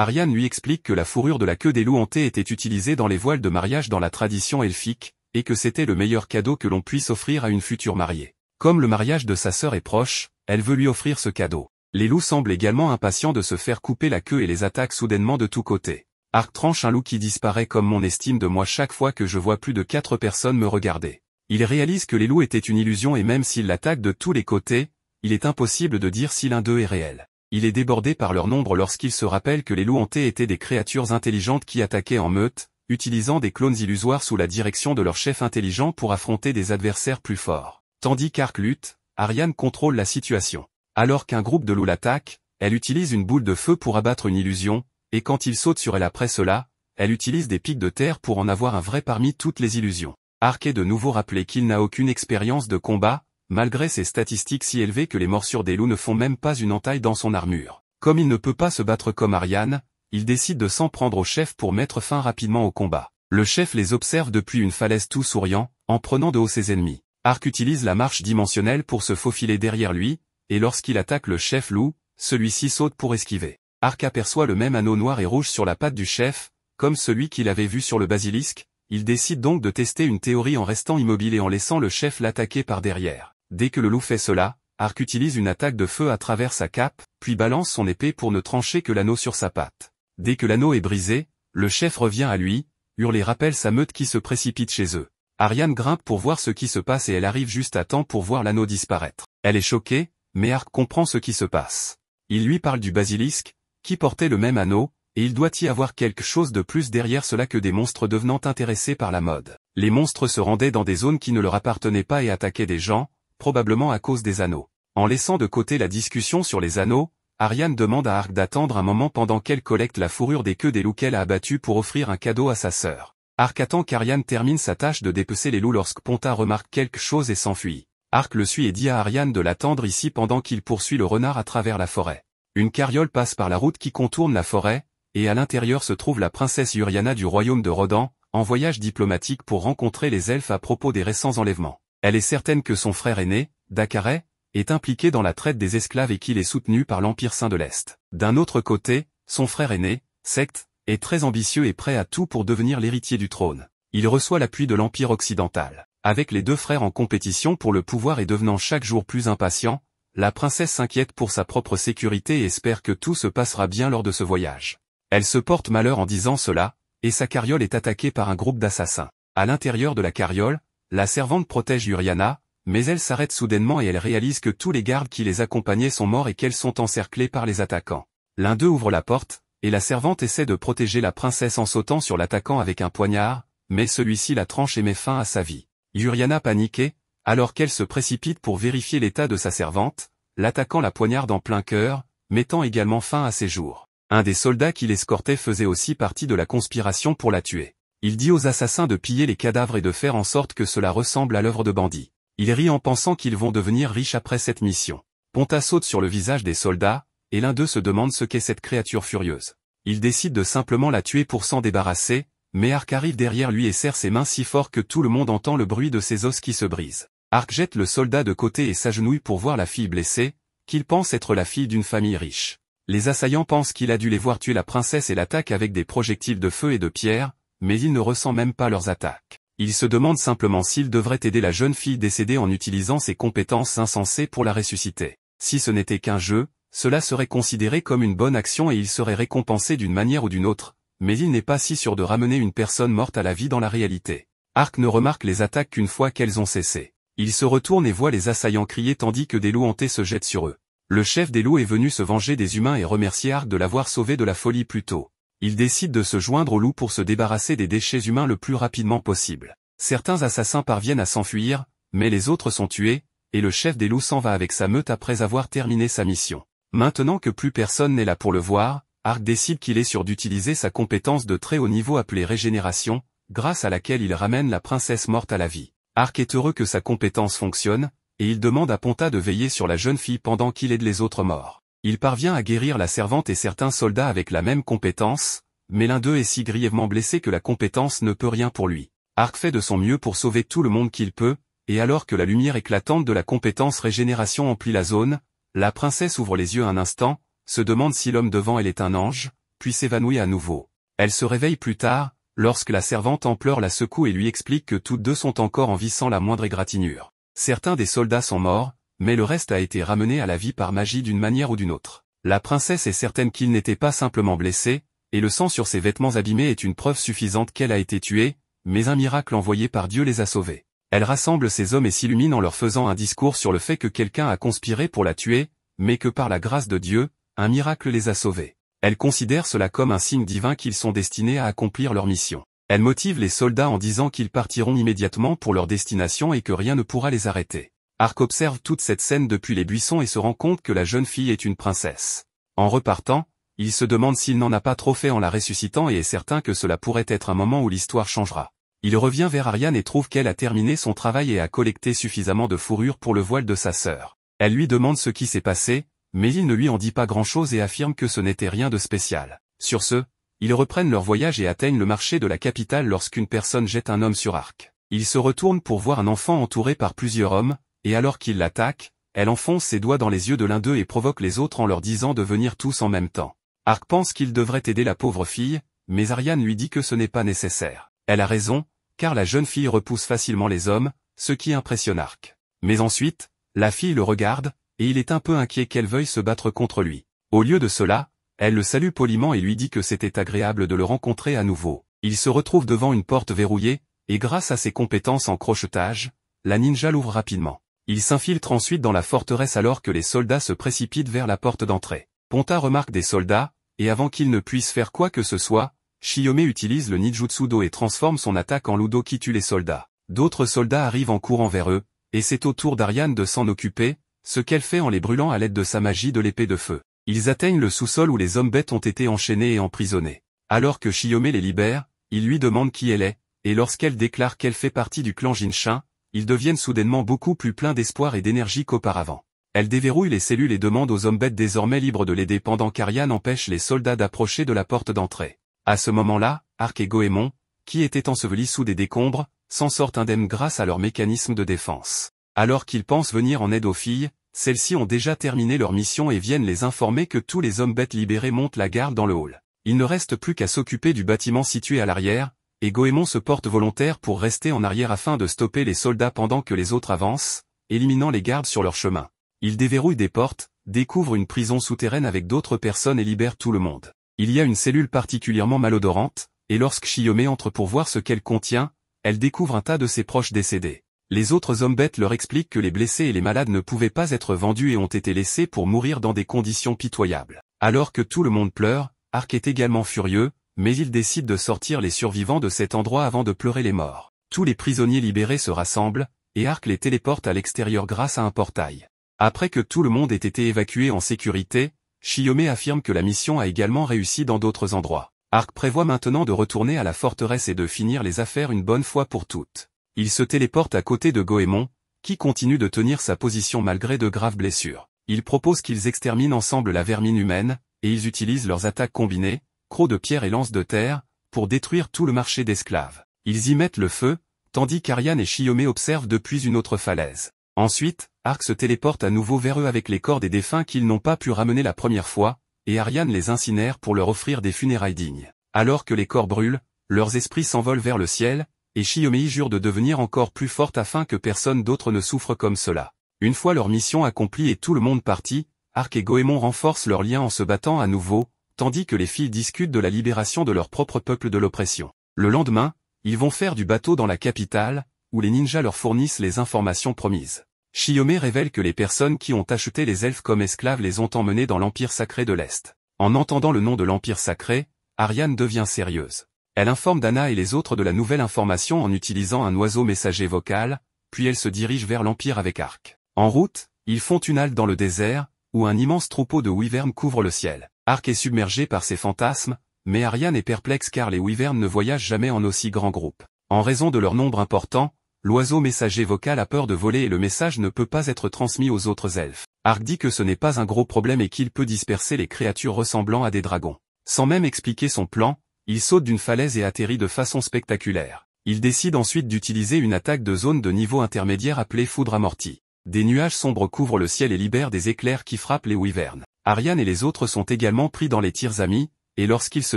Ariane lui explique que la fourrure de la queue des loups hantés était utilisée dans les voiles de mariage dans la tradition elfique, et que c'était le meilleur cadeau que l'on puisse offrir à une future mariée. Comme le mariage de sa sœur est proche, elle veut lui offrir ce cadeau. Les loups semblent également impatients de se faire couper la queue et les attaquent soudainement de tous côtés. Arc tranche un loup qui disparaît comme mon estime de moi chaque fois que je vois plus de quatre personnes me regarder. Il réalise que les loups étaient une illusion et même s'il l'attaque de tous les côtés, il est impossible de dire si l'un d'eux est réel il est débordé par leur nombre lorsqu'il se rappelle que les loups hantés étaient des créatures intelligentes qui attaquaient en meute, utilisant des clones illusoires sous la direction de leur chef intelligent pour affronter des adversaires plus forts. Tandis qu'Arc lutte, Ariane contrôle la situation. Alors qu'un groupe de loups l'attaque, elle utilise une boule de feu pour abattre une illusion, et quand il saute sur elle après cela, elle utilise des pics de terre pour en avoir un vrai parmi toutes les illusions. Arc est de nouveau rappelé qu'il n'a aucune expérience de combat, malgré ses statistiques si élevées que les morsures des loups ne font même pas une entaille dans son armure. Comme il ne peut pas se battre comme Ariane, il décide de s'en prendre au chef pour mettre fin rapidement au combat. Le chef les observe depuis une falaise tout souriant, en prenant de haut ses ennemis. Arc utilise la marche dimensionnelle pour se faufiler derrière lui, et lorsqu'il attaque le chef loup, celui-ci saute pour esquiver. Arc aperçoit le même anneau noir et rouge sur la patte du chef, comme celui qu'il avait vu sur le basilisque, il décide donc de tester une théorie en restant immobile et en laissant le chef l'attaquer par derrière. Dès que le loup fait cela, Arc utilise une attaque de feu à travers sa cape, puis balance son épée pour ne trancher que l'anneau sur sa patte. Dès que l'anneau est brisé, le chef revient à lui, hurle et rappelle sa meute qui se précipite chez eux. Ariane grimpe pour voir ce qui se passe et elle arrive juste à temps pour voir l'anneau disparaître. Elle est choquée, mais Arc comprend ce qui se passe. Il lui parle du basilisque, qui portait le même anneau, et il doit y avoir quelque chose de plus derrière cela que des monstres devenant intéressés par la mode. Les monstres se rendaient dans des zones qui ne leur appartenaient pas et attaquaient des gens, probablement à cause des anneaux. En laissant de côté la discussion sur les anneaux, Ariane demande à Ark d'attendre un moment pendant qu'elle collecte la fourrure des queues des loups qu'elle a abattus pour offrir un cadeau à sa sœur. Ark attend qu'Ariane termine sa tâche de dépecer les loups lorsque Ponta remarque quelque chose et s'enfuit. Ark le suit et dit à Ariane de l'attendre ici pendant qu'il poursuit le renard à travers la forêt. Une carriole passe par la route qui contourne la forêt, et à l'intérieur se trouve la princesse Yuriana du royaume de Rodan, en voyage diplomatique pour rencontrer les elfes à propos des récents enlèvements. Elle est certaine que son frère aîné, Dakaré, est impliqué dans la traite des esclaves et qu'il est soutenu par l'Empire saint de l'Est. D'un autre côté, son frère aîné, Secte, est très ambitieux et prêt à tout pour devenir l'héritier du trône. Il reçoit l'appui de l'Empire occidental. Avec les deux frères en compétition pour le pouvoir et devenant chaque jour plus impatient, la princesse s'inquiète pour sa propre sécurité et espère que tout se passera bien lors de ce voyage. Elle se porte malheur en disant cela, et sa carriole est attaquée par un groupe d'assassins. À l'intérieur de la carriole, la servante protège Yuriana, mais elle s'arrête soudainement et elle réalise que tous les gardes qui les accompagnaient sont morts et qu'elles sont encerclées par les attaquants. L'un d'eux ouvre la porte, et la servante essaie de protéger la princesse en sautant sur l'attaquant avec un poignard, mais celui-ci la tranche et met fin à sa vie. Yuriana paniquait, alors qu'elle se précipite pour vérifier l'état de sa servante, l'attaquant la poignarde en plein cœur, mettant également fin à ses jours. Un des soldats qui l'escortait faisait aussi partie de la conspiration pour la tuer. Il dit aux assassins de piller les cadavres et de faire en sorte que cela ressemble à l'œuvre de bandits. Il rit en pensant qu'ils vont devenir riches après cette mission. Ponta saute sur le visage des soldats, et l'un d'eux se demande ce qu'est cette créature furieuse. Il décide de simplement la tuer pour s'en débarrasser, mais Ark arrive derrière lui et serre ses mains si fort que tout le monde entend le bruit de ses os qui se brisent. Ark jette le soldat de côté et s'agenouille pour voir la fille blessée, qu'il pense être la fille d'une famille riche. Les assaillants pensent qu'il a dû les voir tuer la princesse et l'attaque avec des projectiles de feu et de pierre, mais il ne ressent même pas leurs attaques. Il se demande simplement s'il devrait aider la jeune fille décédée en utilisant ses compétences insensées pour la ressusciter. Si ce n'était qu'un jeu, cela serait considéré comme une bonne action et il serait récompensé d'une manière ou d'une autre, mais il n'est pas si sûr de ramener une personne morte à la vie dans la réalité. Ark ne remarque les attaques qu'une fois qu'elles ont cessé. Il se retourne et voit les assaillants crier tandis que des loups hantés se jettent sur eux. Le chef des loups est venu se venger des humains et remercier Ark de l'avoir sauvé de la folie plus tôt. Il décide de se joindre au loup pour se débarrasser des déchets humains le plus rapidement possible. Certains assassins parviennent à s'enfuir, mais les autres sont tués, et le chef des loups s'en va avec sa meute après avoir terminé sa mission. Maintenant que plus personne n'est là pour le voir, Ark décide qu'il est sûr d'utiliser sa compétence de très haut niveau appelée régénération, grâce à laquelle il ramène la princesse morte à la vie. Ark est heureux que sa compétence fonctionne, et il demande à Ponta de veiller sur la jeune fille pendant qu'il aide les autres morts. Il parvient à guérir la servante et certains soldats avec la même compétence, mais l'un d'eux est si grièvement blessé que la compétence ne peut rien pour lui. Arc fait de son mieux pour sauver tout le monde qu'il peut, et alors que la lumière éclatante de la compétence régénération emplit la zone, la princesse ouvre les yeux un instant, se demande si l'homme devant elle est un ange, puis s'évanouit à nouveau. Elle se réveille plus tard, lorsque la servante en pleurs la secoue et lui explique que toutes deux sont encore en vie sans la moindre égratignure. Certains des soldats sont morts, mais le reste a été ramené à la vie par magie d'une manière ou d'une autre. La princesse est certaine qu'il n'était pas simplement blessé, et le sang sur ses vêtements abîmés est une preuve suffisante qu'elle a été tuée, mais un miracle envoyé par Dieu les a sauvés. Elle rassemble ses hommes et s'illumine en leur faisant un discours sur le fait que quelqu'un a conspiré pour la tuer, mais que par la grâce de Dieu, un miracle les a sauvés. Elle considère cela comme un signe divin qu'ils sont destinés à accomplir leur mission. Elle motive les soldats en disant qu'ils partiront immédiatement pour leur destination et que rien ne pourra les arrêter. Arc observe toute cette scène depuis les buissons et se rend compte que la jeune fille est une princesse. En repartant, il se demande s'il n'en a pas trop fait en la ressuscitant et est certain que cela pourrait être un moment où l'histoire changera. Il revient vers Ariane et trouve qu'elle a terminé son travail et a collecté suffisamment de fourrure pour le voile de sa sœur. Elle lui demande ce qui s'est passé, mais il ne lui en dit pas grand-chose et affirme que ce n'était rien de spécial. Sur ce, ils reprennent leur voyage et atteignent le marché de la capitale lorsqu'une personne jette un homme sur arc. Il se retourne pour voir un enfant entouré par plusieurs hommes, et alors qu'il l'attaque, elle enfonce ses doigts dans les yeux de l'un d'eux et provoque les autres en leur disant de venir tous en même temps. Ark pense qu'il devrait aider la pauvre fille, mais Ariane lui dit que ce n'est pas nécessaire. Elle a raison, car la jeune fille repousse facilement les hommes, ce qui impressionne Ark. Mais ensuite, la fille le regarde, et il est un peu inquiet qu'elle veuille se battre contre lui. Au lieu de cela, elle le salue poliment et lui dit que c'était agréable de le rencontrer à nouveau. Il se retrouve devant une porte verrouillée, et grâce à ses compétences en crochetage, la ninja l'ouvre rapidement. Il s'infiltre ensuite dans la forteresse alors que les soldats se précipitent vers la porte d'entrée. Ponta remarque des soldats, et avant qu'ils ne puissent faire quoi que ce soit, Shiyome utilise le ninjutsu Do et transforme son attaque en Ludo qui tue les soldats. D'autres soldats arrivent en courant vers eux, et c'est au tour d'Ariane de s'en occuper, ce qu'elle fait en les brûlant à l'aide de sa magie de l'épée de feu. Ils atteignent le sous-sol où les hommes bêtes ont été enchaînés et emprisonnés. Alors que Shiyome les libère, il lui demande qui elle est, et lorsqu'elle déclare qu'elle fait partie du clan Jinshin, ils deviennent soudainement beaucoup plus pleins d'espoir et d'énergie qu'auparavant. Elles déverrouillent les cellules et demandent aux hommes bêtes désormais libres de l'aider pendant qu'Ariane empêche les soldats d'approcher de la porte d'entrée. À ce moment-là, Arc et Goémon, qui étaient ensevelis sous des décombres, s'en sortent indemnes grâce à leur mécanisme de défense. Alors qu'ils pensent venir en aide aux filles, celles-ci ont déjà terminé leur mission et viennent les informer que tous les hommes bêtes libérés montent la garde dans le hall. Il ne reste plus qu'à s'occuper du bâtiment situé à l'arrière, et Goémon se porte volontaire pour rester en arrière afin de stopper les soldats pendant que les autres avancent, éliminant les gardes sur leur chemin. Il déverrouille des portes, découvre une prison souterraine avec d'autres personnes et libère tout le monde. Il y a une cellule particulièrement malodorante, et lorsque Shiyome entre pour voir ce qu'elle contient, elle découvre un tas de ses proches décédés. Les autres hommes bêtes leur expliquent que les blessés et les malades ne pouvaient pas être vendus et ont été laissés pour mourir dans des conditions pitoyables. Alors que tout le monde pleure, Ark est également furieux, mais ils décident de sortir les survivants de cet endroit avant de pleurer les morts. Tous les prisonniers libérés se rassemblent, et Arc les téléporte à l'extérieur grâce à un portail. Après que tout le monde ait été évacué en sécurité, Shiyome affirme que la mission a également réussi dans d'autres endroits. Arc prévoit maintenant de retourner à la forteresse et de finir les affaires une bonne fois pour toutes. Il se téléporte à côté de Goémon, qui continue de tenir sa position malgré de graves blessures. Il propose qu'ils exterminent ensemble la vermine humaine, et ils utilisent leurs attaques combinées, crocs de pierre et lances de terre, pour détruire tout le marché d'esclaves. Ils y mettent le feu, tandis qu'Ariane et Chiomé observent depuis une autre falaise. Ensuite, Arc se téléporte à nouveau vers eux avec les corps des défunts qu'ils n'ont pas pu ramener la première fois, et Ariane les incinère pour leur offrir des funérailles dignes. Alors que les corps brûlent, leurs esprits s'envolent vers le ciel, et y jure de devenir encore plus forte afin que personne d'autre ne souffre comme cela. Une fois leur mission accomplie et tout le monde parti, Arc et Goémon renforcent leur lien en se battant à nouveau, tandis que les filles discutent de la libération de leur propre peuple de l'oppression. Le lendemain, ils vont faire du bateau dans la capitale, où les ninjas leur fournissent les informations promises. Shiyome révèle que les personnes qui ont acheté les elfes comme esclaves les ont emmenés dans l'Empire sacré de l'Est. En entendant le nom de l'Empire sacré, Ariane devient sérieuse. Elle informe Dana et les autres de la nouvelle information en utilisant un oiseau messager vocal, puis elle se dirige vers l'Empire avec Arc. En route, ils font une halte dans le désert, où un immense troupeau de wyvernes couvre le ciel. Ark est submergé par ses fantasmes, mais Ariane est perplexe car les wyverns ne voyagent jamais en aussi grand groupe. En raison de leur nombre important, l'oiseau messager vocal a peur de voler et le message ne peut pas être transmis aux autres elfes. Ark dit que ce n'est pas un gros problème et qu'il peut disperser les créatures ressemblant à des dragons. Sans même expliquer son plan, il saute d'une falaise et atterrit de façon spectaculaire. Il décide ensuite d'utiliser une attaque de zone de niveau intermédiaire appelée foudre amortie. Des nuages sombres couvrent le ciel et libèrent des éclairs qui frappent les wyverns. Ariane et les autres sont également pris dans les tirs amis, et lorsqu'ils se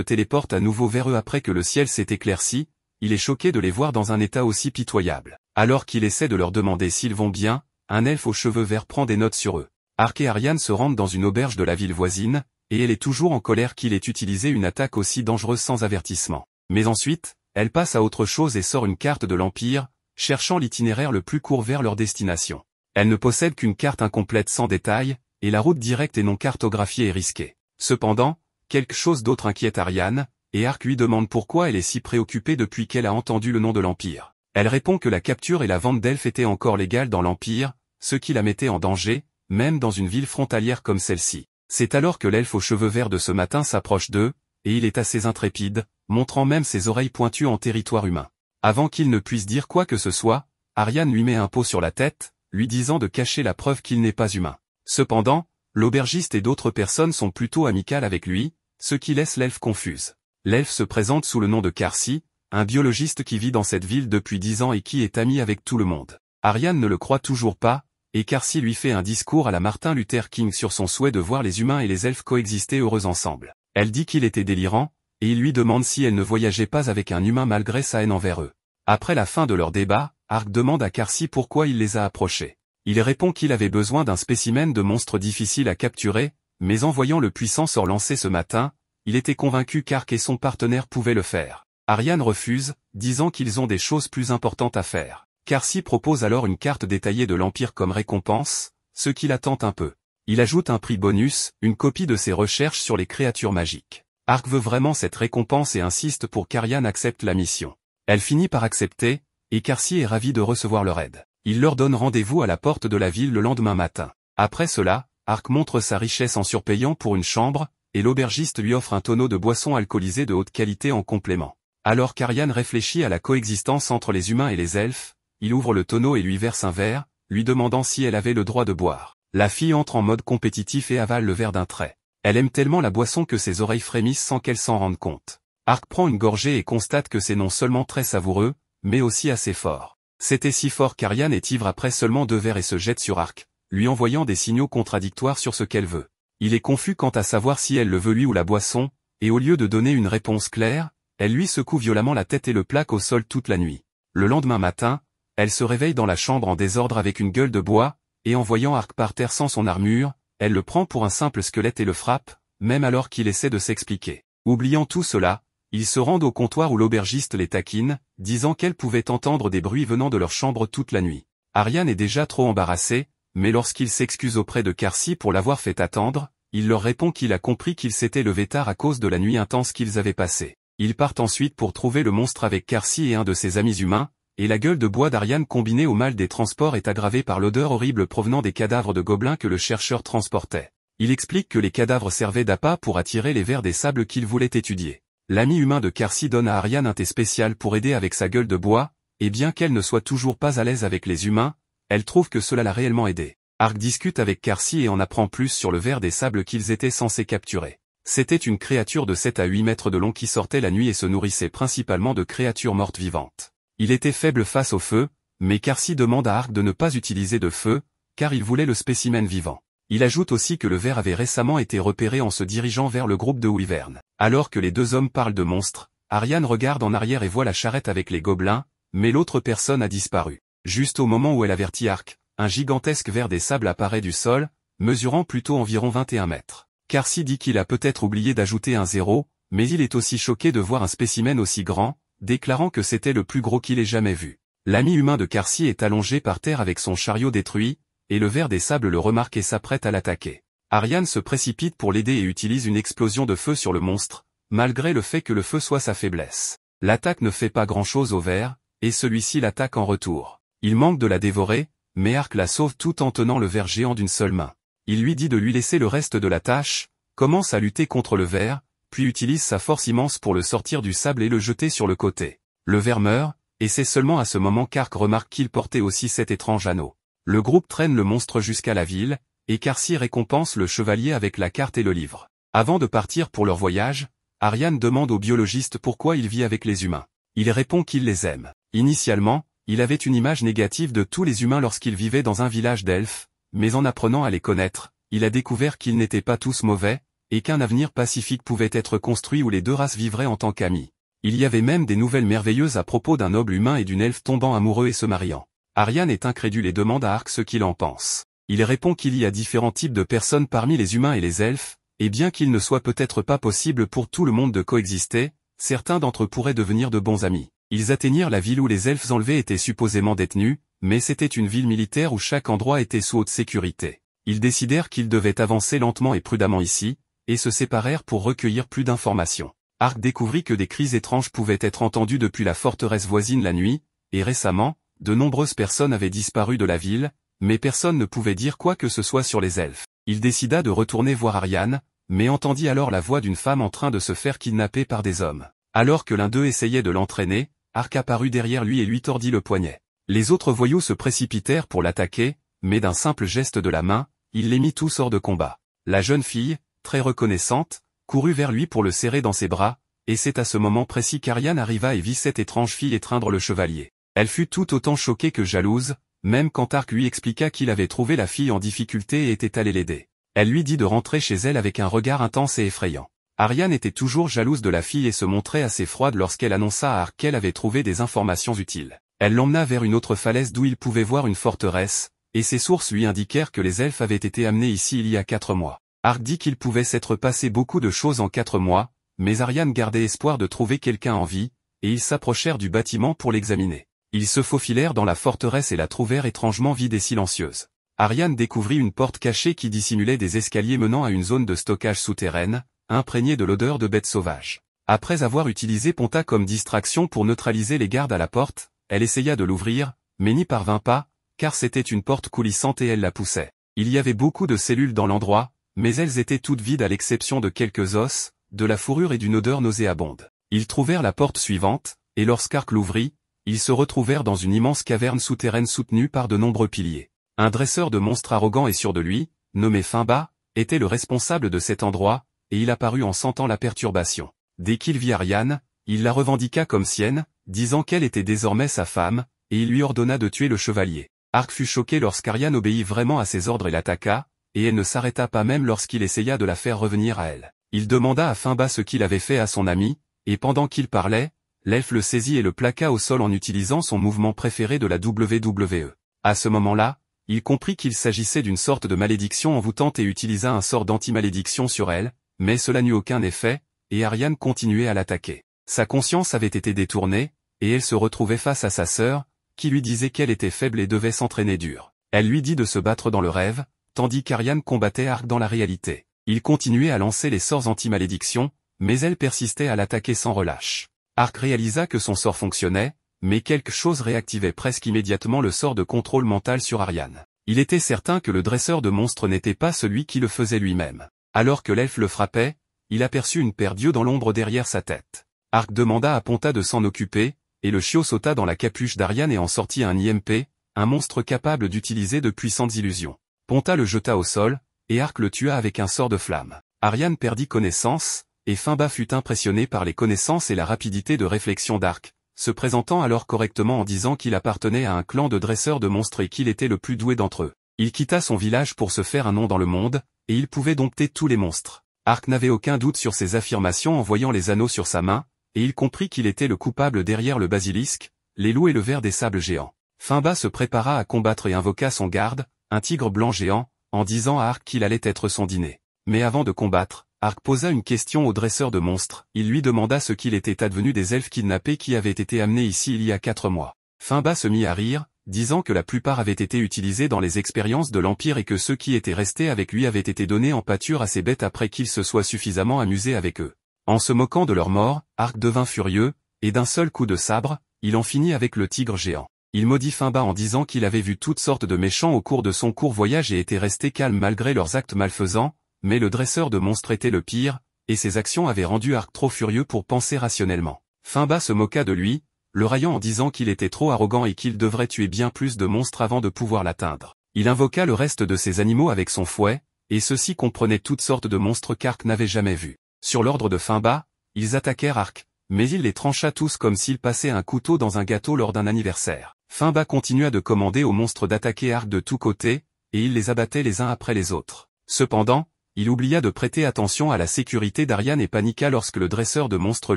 téléportent à nouveau vers eux après que le ciel s'est éclairci, il est choqué de les voir dans un état aussi pitoyable. Alors qu'il essaie de leur demander s'ils vont bien, un elfe aux cheveux verts prend des notes sur eux. Arc et Ariane se rendent dans une auberge de la ville voisine, et elle est toujours en colère qu'il ait utilisé une attaque aussi dangereuse sans avertissement. Mais ensuite, elle passe à autre chose et sort une carte de l'Empire, cherchant l'itinéraire le plus court vers leur destination. Elle ne possède qu'une carte incomplète sans détails, et la route directe et non cartographiée est risquée. Cependant, quelque chose d'autre inquiète Ariane, et Arc lui demande pourquoi elle est si préoccupée depuis qu'elle a entendu le nom de l'Empire. Elle répond que la capture et la vente d'elfes étaient encore légales dans l'Empire, ce qui la mettait en danger, même dans une ville frontalière comme celle-ci. C'est alors que l'elfe aux cheveux verts de ce matin s'approche d'eux, et il est assez intrépide, montrant même ses oreilles pointues en territoire humain. Avant qu'il ne puisse dire quoi que ce soit, Ariane lui met un pot sur la tête, lui disant de cacher la preuve qu'il n'est pas humain. Cependant, l'aubergiste et d'autres personnes sont plutôt amicales avec lui, ce qui laisse l'elfe confuse. L'elfe se présente sous le nom de Carcy, un biologiste qui vit dans cette ville depuis dix ans et qui est ami avec tout le monde. Ariane ne le croit toujours pas, et Carcy lui fait un discours à la Martin Luther King sur son souhait de voir les humains et les elfes coexister heureux ensemble. Elle dit qu'il était délirant, et il lui demande si elle ne voyageait pas avec un humain malgré sa haine envers eux. Après la fin de leur débat, Ark demande à Carcy pourquoi il les a approchés. Il répond qu'il avait besoin d'un spécimen de monstre difficile à capturer, mais en voyant le puissant sort lancé ce matin, il était convaincu qu'Ark et son partenaire pouvaient le faire. Ariane refuse, disant qu'ils ont des choses plus importantes à faire. Carcy propose alors une carte détaillée de l'Empire comme récompense, ce qui l'attend un peu. Il ajoute un prix bonus, une copie de ses recherches sur les créatures magiques. Ark veut vraiment cette récompense et insiste pour qu'Ariane accepte la mission. Elle finit par accepter, et Carcy est ravi de recevoir leur aide il leur donne rendez-vous à la porte de la ville le lendemain matin. Après cela, Arc montre sa richesse en surpayant pour une chambre, et l'aubergiste lui offre un tonneau de boissons alcoolisées de haute qualité en complément. Alors qu'Ariane réfléchit à la coexistence entre les humains et les elfes, il ouvre le tonneau et lui verse un verre, lui demandant si elle avait le droit de boire. La fille entre en mode compétitif et avale le verre d'un trait. Elle aime tellement la boisson que ses oreilles frémissent sans qu'elle s'en rende compte. Arc prend une gorgée et constate que c'est non seulement très savoureux, mais aussi assez fort. C'était si fort qu'Ariane est ivre après seulement deux verres et se jette sur Arc, lui envoyant des signaux contradictoires sur ce qu'elle veut. Il est confus quant à savoir si elle le veut lui ou la boisson, et au lieu de donner une réponse claire, elle lui secoue violemment la tête et le plaque au sol toute la nuit. Le lendemain matin, elle se réveille dans la chambre en désordre avec une gueule de bois, et en voyant Arc par terre sans son armure, elle le prend pour un simple squelette et le frappe, même alors qu'il essaie de s'expliquer. Oubliant tout cela, ils se rendent au comptoir où l'aubergiste les taquine, disant qu'elle pouvait entendre des bruits venant de leur chambre toute la nuit. Ariane est déjà trop embarrassée, mais lorsqu'il s'excuse auprès de Carcy pour l'avoir fait attendre, il leur répond qu'il a compris qu'il s'était levé tard à cause de la nuit intense qu'ils avaient passée. Ils partent ensuite pour trouver le monstre avec Carcy et un de ses amis humains, et la gueule de bois d'Ariane combinée au mal des transports est aggravée par l'odeur horrible provenant des cadavres de gobelins que le chercheur transportait. Il explique que les cadavres servaient d'appât pour attirer les vers des sables qu'il voulait étudier. L'ami humain de Carcy donne à Ariane un thé spécial pour aider avec sa gueule de bois, et bien qu'elle ne soit toujours pas à l'aise avec les humains, elle trouve que cela l'a réellement aidé. Ark discute avec Carcy et en apprend plus sur le ver des sables qu'ils étaient censés capturer. C'était une créature de 7 à 8 mètres de long qui sortait la nuit et se nourrissait principalement de créatures mortes vivantes. Il était faible face au feu, mais Carcy demande à Ark de ne pas utiliser de feu, car il voulait le spécimen vivant. Il ajoute aussi que le ver avait récemment été repéré en se dirigeant vers le groupe de Wyvern. Alors que les deux hommes parlent de monstres, Ariane regarde en arrière et voit la charrette avec les gobelins, mais l'autre personne a disparu. Juste au moment où elle avertit Arc, un gigantesque ver des sables apparaît du sol, mesurant plutôt environ 21 mètres. Carcy dit qu'il a peut-être oublié d'ajouter un zéro, mais il est aussi choqué de voir un spécimen aussi grand, déclarant que c'était le plus gros qu'il ait jamais vu. L'ami humain de Carcy est allongé par terre avec son chariot détruit, et le ver des sables le remarque et s'apprête à l'attaquer. Ariane se précipite pour l'aider et utilise une explosion de feu sur le monstre, malgré le fait que le feu soit sa faiblesse. L'attaque ne fait pas grand-chose au ver, et celui-ci l'attaque en retour. Il manque de la dévorer, mais Arc la sauve tout en tenant le ver géant d'une seule main. Il lui dit de lui laisser le reste de la tâche, commence à lutter contre le ver, puis utilise sa force immense pour le sortir du sable et le jeter sur le côté. Le ver meurt, et c'est seulement à ce moment qu'Arc remarque qu'il portait aussi cet étrange anneau. Le groupe traîne le monstre jusqu'à la ville, et Carcy récompense le chevalier avec la carte et le livre. Avant de partir pour leur voyage, Ariane demande au biologiste pourquoi il vit avec les humains. Il répond qu'il les aime. Initialement, il avait une image négative de tous les humains lorsqu'il vivait dans un village d'elfes, mais en apprenant à les connaître, il a découvert qu'ils n'étaient pas tous mauvais, et qu'un avenir pacifique pouvait être construit où les deux races vivraient en tant qu'amis. Il y avait même des nouvelles merveilleuses à propos d'un noble humain et d'une elfe tombant amoureux et se mariant. Ariane est incrédule et demande à Ark ce qu'il en pense. Il répond qu'il y a différents types de personnes parmi les humains et les elfes, et bien qu'il ne soit peut-être pas possible pour tout le monde de coexister, certains d'entre eux pourraient devenir de bons amis. Ils atteignirent la ville où les elfes enlevés étaient supposément détenus, mais c'était une ville militaire où chaque endroit était sous haute sécurité. Ils décidèrent qu'ils devaient avancer lentement et prudemment ici, et se séparèrent pour recueillir plus d'informations. Ark découvrit que des cris étranges pouvaient être entendus depuis la forteresse voisine la nuit, et récemment, de nombreuses personnes avaient disparu de la ville, mais personne ne pouvait dire quoi que ce soit sur les elfes. Il décida de retourner voir Ariane, mais entendit alors la voix d'une femme en train de se faire kidnapper par des hommes. Alors que l'un d'eux essayait de l'entraîner, Ark apparut derrière lui et lui tordit le poignet. Les autres voyous se précipitèrent pour l'attaquer, mais d'un simple geste de la main, il les mit tous hors de combat. La jeune fille, très reconnaissante, courut vers lui pour le serrer dans ses bras, et c'est à ce moment précis qu'Ariane arriva et vit cette étrange fille étreindre le chevalier. Elle fut tout autant choquée que jalouse, même quand Arc lui expliqua qu'il avait trouvé la fille en difficulté et était allé l'aider. Elle lui dit de rentrer chez elle avec un regard intense et effrayant. Ariane était toujours jalouse de la fille et se montrait assez froide lorsqu'elle annonça à Arc qu'elle avait trouvé des informations utiles. Elle l'emmena vers une autre falaise d'où il pouvait voir une forteresse, et ses sources lui indiquèrent que les elfes avaient été amenés ici il y a quatre mois. Arc dit qu'il pouvait s'être passé beaucoup de choses en quatre mois, mais Ariane gardait espoir de trouver quelqu'un en vie, et ils s'approchèrent du bâtiment pour l'examiner. Ils se faufilèrent dans la forteresse et la trouvèrent étrangement vide et silencieuse. Ariane découvrit une porte cachée qui dissimulait des escaliers menant à une zone de stockage souterraine, imprégnée de l'odeur de bêtes sauvages. Après avoir utilisé Ponta comme distraction pour neutraliser les gardes à la porte, elle essaya de l'ouvrir, mais n'y parvint pas, car c'était une porte coulissante et elle la poussait. Il y avait beaucoup de cellules dans l'endroit, mais elles étaient toutes vides à l'exception de quelques os, de la fourrure et d'une odeur nauséabonde. Ils trouvèrent la porte suivante, et lorsqu'Arc l'ouvrit, ils se retrouvèrent dans une immense caverne souterraine soutenue par de nombreux piliers. Un dresseur de monstres arrogant et sûr de lui, nommé Finba, était le responsable de cet endroit, et il apparut en sentant la perturbation. Dès qu'il vit Ariane, il la revendiqua comme sienne, disant qu'elle était désormais sa femme, et il lui ordonna de tuer le chevalier. Arc fut choqué lorsqu'Ariane obéit vraiment à ses ordres et l'attaqua, et elle ne s'arrêta pas même lorsqu'il essaya de la faire revenir à elle. Il demanda à Finba ce qu'il avait fait à son ami, et pendant qu'il parlait, Lef le saisit et le plaqua au sol en utilisant son mouvement préféré de la WWE. À ce moment-là, il comprit qu'il s'agissait d'une sorte de malédiction envoûtante et utilisa un sort d'anti-malédiction sur elle, mais cela n'eut aucun effet, et Ariane continuait à l'attaquer. Sa conscience avait été détournée, et elle se retrouvait face à sa sœur, qui lui disait qu'elle était faible et devait s'entraîner dur. Elle lui dit de se battre dans le rêve, tandis qu'Ariane combattait Arc dans la réalité. Il continuait à lancer les sorts anti-malédiction, mais elle persistait à l'attaquer sans relâche. Arc réalisa que son sort fonctionnait, mais quelque chose réactivait presque immédiatement le sort de contrôle mental sur Ariane. Il était certain que le dresseur de monstres n'était pas celui qui le faisait lui-même. Alors que l'elfe le frappait, il aperçut une paire d'yeux dans l'ombre derrière sa tête. Arc demanda à Ponta de s'en occuper, et le chiot sauta dans la capuche d'Ariane et en sortit un IMP, un monstre capable d'utiliser de puissantes illusions. Ponta le jeta au sol, et Arc le tua avec un sort de flamme. Ariane perdit connaissance, et Finba fut impressionné par les connaissances et la rapidité de réflexion d'Arc, se présentant alors correctement en disant qu'il appartenait à un clan de dresseurs de monstres et qu'il était le plus doué d'entre eux. Il quitta son village pour se faire un nom dans le monde, et il pouvait dompter tous les monstres. Arc n'avait aucun doute sur ses affirmations en voyant les anneaux sur sa main, et il comprit qu'il était le coupable derrière le basilisque, les loups et le ver des sables géants. Finba se prépara à combattre et invoqua son garde, un tigre blanc géant, en disant à Arc qu'il allait être son dîner. Mais avant de combattre, Ark posa une question au dresseur de monstres, il lui demanda ce qu'il était advenu des elfes kidnappés qui avaient été amenés ici il y a quatre mois. Finba se mit à rire, disant que la plupart avaient été utilisés dans les expériences de l'Empire et que ceux qui étaient restés avec lui avaient été donnés en pâture à ses bêtes après qu'ils se soient suffisamment amusés avec eux. En se moquant de leur mort, Ark devint furieux, et d'un seul coup de sabre, il en finit avec le tigre géant. Il maudit Finba en disant qu'il avait vu toutes sortes de méchants au cours de son court voyage et était resté calme malgré leurs actes malfaisants, mais le dresseur de monstres était le pire, et ses actions avaient rendu Arc trop furieux pour penser rationnellement. Finba se moqua de lui, le raillant en disant qu'il était trop arrogant et qu'il devrait tuer bien plus de monstres avant de pouvoir l'atteindre. Il invoqua le reste de ses animaux avec son fouet, et ceux-ci comprenaient toutes sortes de monstres qu'Arc n'avait jamais vus. Sur l'ordre de Finba, ils attaquèrent Arc, mais il les trancha tous comme s'il passait un couteau dans un gâteau lors d'un anniversaire. Finba continua de commander aux monstres d'attaquer Arc de tous côtés, et il les abattait les uns après les autres. Cependant, il oublia de prêter attention à la sécurité d'Ariane et paniqua lorsque le dresseur de monstres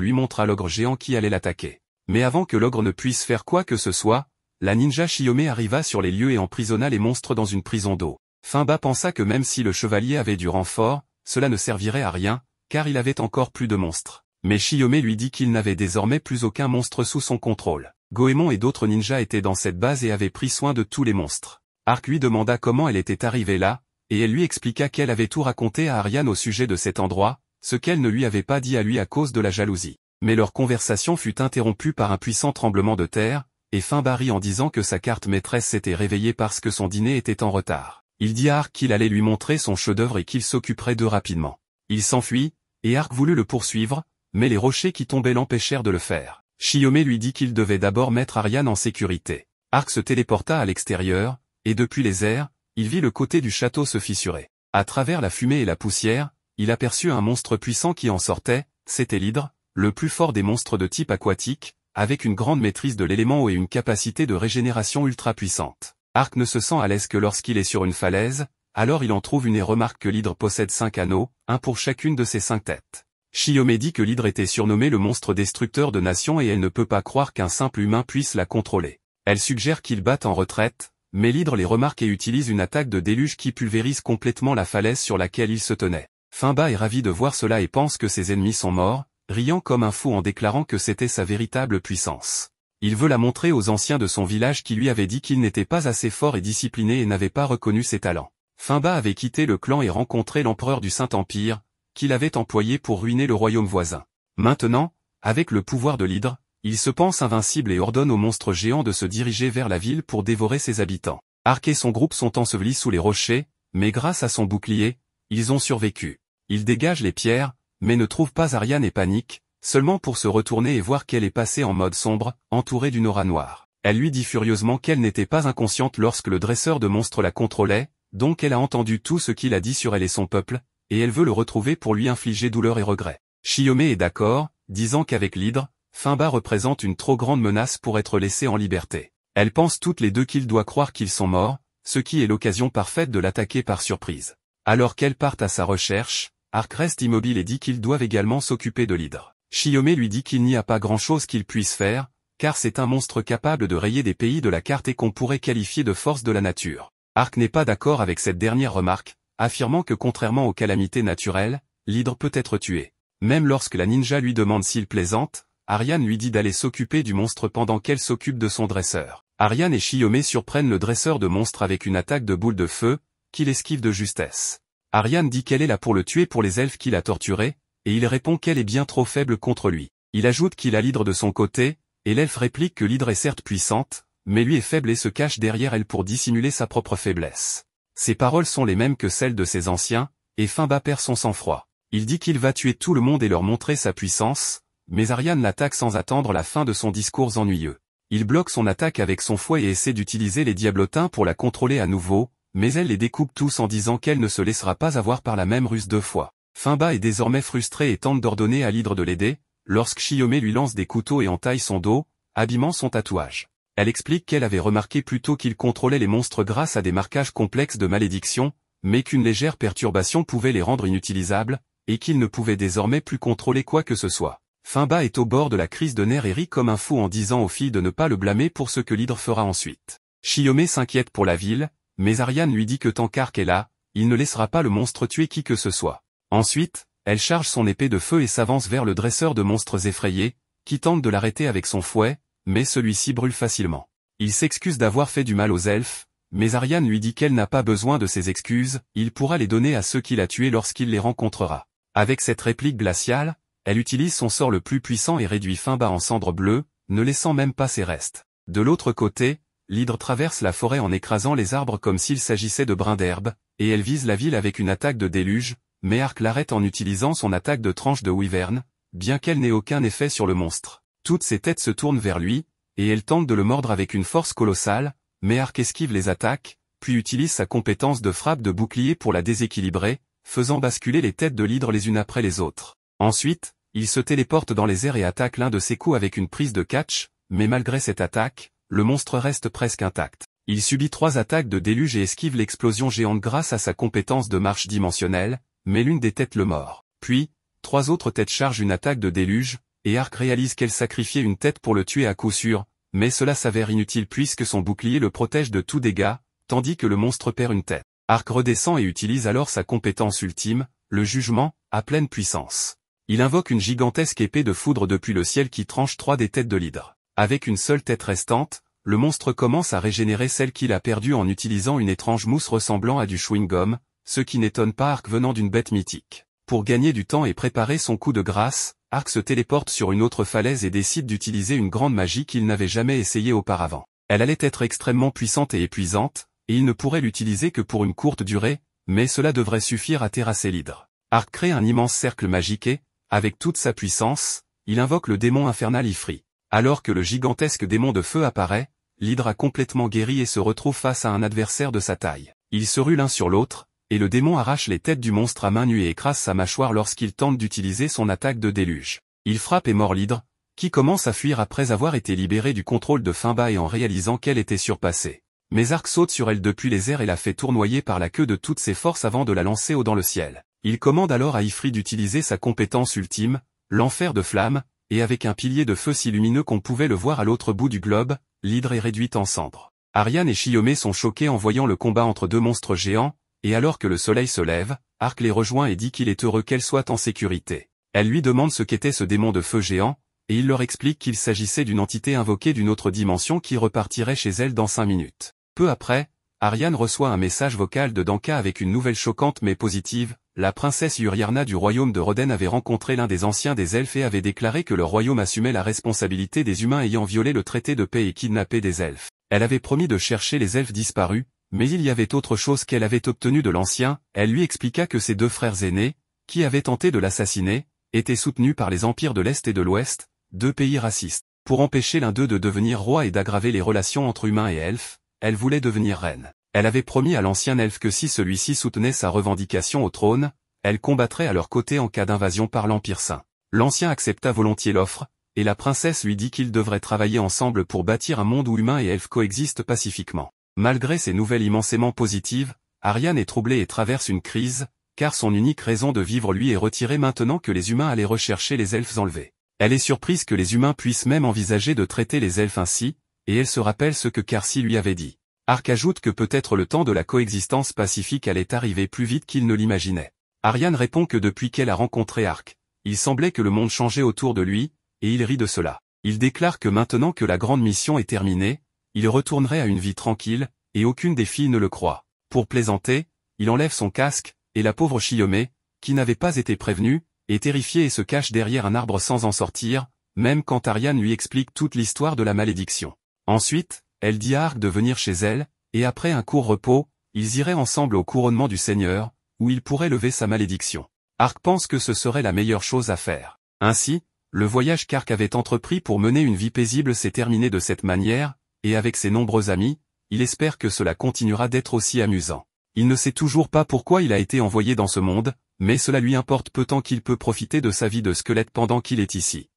lui montra l'ogre géant qui allait l'attaquer. Mais avant que l'ogre ne puisse faire quoi que ce soit, la ninja Shiyome arriva sur les lieux et emprisonna les monstres dans une prison d'eau. Finba pensa que même si le chevalier avait du renfort, cela ne servirait à rien, car il avait encore plus de monstres. Mais Shiyome lui dit qu'il n'avait désormais plus aucun monstre sous son contrôle. Goemon et d'autres ninjas étaient dans cette base et avaient pris soin de tous les monstres. Arc lui demanda comment elle était arrivée là, et elle lui expliqua qu'elle avait tout raconté à Ariane au sujet de cet endroit, ce qu'elle ne lui avait pas dit à lui à cause de la jalousie. Mais leur conversation fut interrompue par un puissant tremblement de terre, et fin Barry en disant que sa carte maîtresse s'était réveillée parce que son dîner était en retard. Il dit à Ark qu'il allait lui montrer son chef-d'œuvre et qu'il s'occuperait d'eux rapidement. Il s'enfuit, et Ark voulut le poursuivre, mais les rochers qui tombaient l'empêchèrent de le faire. Chiyome lui dit qu'il devait d'abord mettre Ariane en sécurité. Ark se téléporta à l'extérieur, et depuis les airs, il vit le côté du château se fissurer. À travers la fumée et la poussière, il aperçut un monstre puissant qui en sortait, c'était l'hydre, le plus fort des monstres de type aquatique, avec une grande maîtrise de l'élément et une capacité de régénération ultra puissante. Arc ne se sent à l'aise que lorsqu'il est sur une falaise, alors il en trouve une et remarque que l'hydre possède cinq anneaux, un pour chacune de ses cinq têtes. Shiyome dit que l'hydre était surnommé le monstre destructeur de nations et elle ne peut pas croire qu'un simple humain puisse la contrôler. Elle suggère qu'il batte en retraite, mais l'hydre les remarque et utilise une attaque de déluge qui pulvérise complètement la falaise sur laquelle il se tenait. Finba est ravi de voir cela et pense que ses ennemis sont morts, riant comme un fou en déclarant que c'était sa véritable puissance. Il veut la montrer aux anciens de son village qui lui avaient dit qu'il n'était pas assez fort et discipliné et n'avait pas reconnu ses talents. Finba avait quitté le clan et rencontré l'empereur du Saint-Empire, qu'il avait employé pour ruiner le royaume voisin. Maintenant, avec le pouvoir de l'hydre, il se pense invincible et ordonne au monstre géant de se diriger vers la ville pour dévorer ses habitants. Arc et son groupe sont ensevelis sous les rochers, mais grâce à son bouclier, ils ont survécu. Il dégage les pierres, mais ne trouve pas Ariane et panique, seulement pour se retourner et voir qu'elle est passée en mode sombre, entourée d'une aura noire. Elle lui dit furieusement qu'elle n'était pas inconsciente lorsque le dresseur de monstres la contrôlait, donc elle a entendu tout ce qu'il a dit sur elle et son peuple, et elle veut le retrouver pour lui infliger douleur et regret. Chiyome est d'accord, disant qu'avec l'hydre, Fimba représente une trop grande menace pour être laissée en liberté. Elle pense toutes les deux qu'il doit croire qu'ils sont morts, ce qui est l'occasion parfaite de l'attaquer par surprise. Alors qu'elle part à sa recherche, Ark reste immobile et dit qu'ils doivent également s'occuper de l'hydre. Shiyome lui dit qu'il n'y a pas grand-chose qu'il puisse faire, car c'est un monstre capable de rayer des pays de la carte et qu'on pourrait qualifier de force de la nature. Ark n'est pas d'accord avec cette dernière remarque, affirmant que contrairement aux calamités naturelles, l'hydre peut être tué. Même lorsque la ninja lui demande s'il plaisante, Ariane lui dit d'aller s'occuper du monstre pendant qu'elle s'occupe de son dresseur. Ariane et Chiyome surprennent le dresseur de monstre avec une attaque de boule de feu, qu'il esquive de justesse. Ariane dit qu'elle est là pour le tuer pour les elfes qu'il a torturé, et il répond qu'elle est bien trop faible contre lui. Il ajoute qu'il a l'hydre de son côté, et l'elfe réplique que l'hydre est certes puissante, mais lui est faible et se cache derrière elle pour dissimuler sa propre faiblesse. Ses paroles sont les mêmes que celles de ses anciens, et Finba perd son sang-froid. Il dit qu'il va tuer tout le monde et leur montrer sa puissance, mais Ariane l'attaque sans attendre la fin de son discours ennuyeux. Il bloque son attaque avec son fouet et essaie d'utiliser les diablotins pour la contrôler à nouveau, mais elle les découpe tous en disant qu'elle ne se laissera pas avoir par la même ruse deux fois. Finba est désormais frustré et tente d'ordonner à l'hydre de l'aider, lorsque Chiyome lui lance des couteaux et entaille son dos, abîmant son tatouage. Elle explique qu'elle avait remarqué plutôt qu'il contrôlait les monstres grâce à des marquages complexes de malédiction, mais qu'une légère perturbation pouvait les rendre inutilisables, et qu'il ne pouvait désormais plus contrôler quoi que ce soit. Fimba est au bord de la crise de nerfs et rit comme un fou en disant aux filles de ne pas le blâmer pour ce que l'hydre fera ensuite. Shiyome s'inquiète pour la ville, mais Ariane lui dit que tant qu'Arc est là, il ne laissera pas le monstre tuer qui que ce soit. Ensuite, elle charge son épée de feu et s'avance vers le dresseur de monstres effrayés, qui tente de l'arrêter avec son fouet, mais celui-ci brûle facilement. Il s'excuse d'avoir fait du mal aux elfes, mais Ariane lui dit qu'elle n'a pas besoin de ses excuses, il pourra les donner à ceux qui l'a tués lorsqu'il les rencontrera. Avec cette réplique glaciale, elle utilise son sort le plus puissant et réduit bas en cendres bleues, ne laissant même pas ses restes. De l'autre côté, l'hydre traverse la forêt en écrasant les arbres comme s'il s'agissait de brins d'herbe, et elle vise la ville avec une attaque de déluge, mais Arc l'arrête en utilisant son attaque de tranche de wyvern, bien qu'elle n'ait aucun effet sur le monstre. Toutes ses têtes se tournent vers lui, et elle tente de le mordre avec une force colossale, mais Arc esquive les attaques, puis utilise sa compétence de frappe de bouclier pour la déséquilibrer, faisant basculer les têtes de l'hydre les unes après les autres. Ensuite, il se téléporte dans les airs et attaque l'un de ses coups avec une prise de catch, mais malgré cette attaque, le monstre reste presque intact. Il subit trois attaques de déluge et esquive l'explosion géante grâce à sa compétence de marche dimensionnelle, mais l'une des têtes le mord. Puis, trois autres têtes chargent une attaque de déluge, et Arc réalise qu'elle sacrifiait une tête pour le tuer à coup sûr, mais cela s'avère inutile puisque son bouclier le protège de tout dégât, tandis que le monstre perd une tête. Arc redescend et utilise alors sa compétence ultime, le jugement, à pleine puissance. Il invoque une gigantesque épée de foudre depuis le ciel qui tranche trois des têtes de l'hydre. Avec une seule tête restante, le monstre commence à régénérer celle qu'il a perdue en utilisant une étrange mousse ressemblant à du chewing-gum, ce qui n'étonne pas Ark venant d'une bête mythique. Pour gagner du temps et préparer son coup de grâce, Arc se téléporte sur une autre falaise et décide d'utiliser une grande magie qu'il n'avait jamais essayée auparavant. Elle allait être extrêmement puissante et épuisante, et il ne pourrait l'utiliser que pour une courte durée, mais cela devrait suffire à terrasser l'hydre. Arc crée un immense cercle magique et, avec toute sa puissance, il invoque le démon infernal Ifri. Alors que le gigantesque démon de feu apparaît, l'hydre a complètement guéri et se retrouve face à un adversaire de sa taille. Ils se ruent l'un sur l'autre, et le démon arrache les têtes du monstre à main nue et écrase sa mâchoire lorsqu'il tente d'utiliser son attaque de déluge. Il frappe et mord l'hydre, qui commence à fuir après avoir été libéré du contrôle de Finba et en réalisant qu'elle était surpassée. Mais Arc saute sur elle depuis les airs et la fait tournoyer par la queue de toutes ses forces avant de la lancer haut dans le ciel. Il commande alors à Ifri d'utiliser sa compétence ultime, l'enfer de flammes, et avec un pilier de feu si lumineux qu'on pouvait le voir à l'autre bout du globe, l'hydre est réduite en cendres. Ariane et Chiyome sont choqués en voyant le combat entre deux monstres géants, et alors que le soleil se lève, Arc les rejoint et dit qu'il est heureux qu'elle soit en sécurité. Elle lui demande ce qu'était ce démon de feu géant, et il leur explique qu'il s'agissait d'une entité invoquée d'une autre dimension qui repartirait chez elle dans cinq minutes. Peu après, Ariane reçoit un message vocal de Danka avec une nouvelle choquante mais positive, la princesse Uriarna du royaume de Roden avait rencontré l'un des anciens des elfes et avait déclaré que le royaume assumait la responsabilité des humains ayant violé le traité de paix et kidnappé des elfes. Elle avait promis de chercher les elfes disparus, mais il y avait autre chose qu'elle avait obtenue de l'ancien, elle lui expliqua que ses deux frères aînés, qui avaient tenté de l'assassiner, étaient soutenus par les empires de l'Est et de l'Ouest, deux pays racistes. Pour empêcher l'un d'eux de devenir roi et d'aggraver les relations entre humains et elfes, elle voulait devenir reine. Elle avait promis à l'ancien elfe que si celui-ci soutenait sa revendication au trône, elle combattrait à leur côté en cas d'invasion par l'Empire Saint. L'ancien accepta volontiers l'offre, et la princesse lui dit qu'ils devraient travailler ensemble pour bâtir un monde où humains et elfes coexistent pacifiquement. Malgré ces nouvelles immensément positives, Ariane est troublée et traverse une crise, car son unique raison de vivre lui est retirée maintenant que les humains allaient rechercher les elfes enlevés. Elle est surprise que les humains puissent même envisager de traiter les elfes ainsi, et elle se rappelle ce que Carcy lui avait dit. Arc ajoute que peut-être le temps de la coexistence pacifique allait arriver plus vite qu'il ne l'imaginait. Ariane répond que depuis qu'elle a rencontré Arc, il semblait que le monde changeait autour de lui, et il rit de cela. Il déclare que maintenant que la grande mission est terminée, il retournerait à une vie tranquille, et aucune des filles ne le croit. Pour plaisanter, il enlève son casque, et la pauvre Chiyomé, qui n'avait pas été prévenue, est terrifiée et se cache derrière un arbre sans en sortir, même quand Ariane lui explique toute l'histoire de la malédiction. Ensuite, elle dit à Arc de venir chez elle, et après un court repos, ils iraient ensemble au couronnement du Seigneur, où il pourrait lever sa malédiction. Arc pense que ce serait la meilleure chose à faire. Ainsi, le voyage qu'Arc avait entrepris pour mener une vie paisible s'est terminé de cette manière, et avec ses nombreux amis, il espère que cela continuera d'être aussi amusant. Il ne sait toujours pas pourquoi il a été envoyé dans ce monde, mais cela lui importe peu tant qu'il peut profiter de sa vie de squelette pendant qu'il est ici.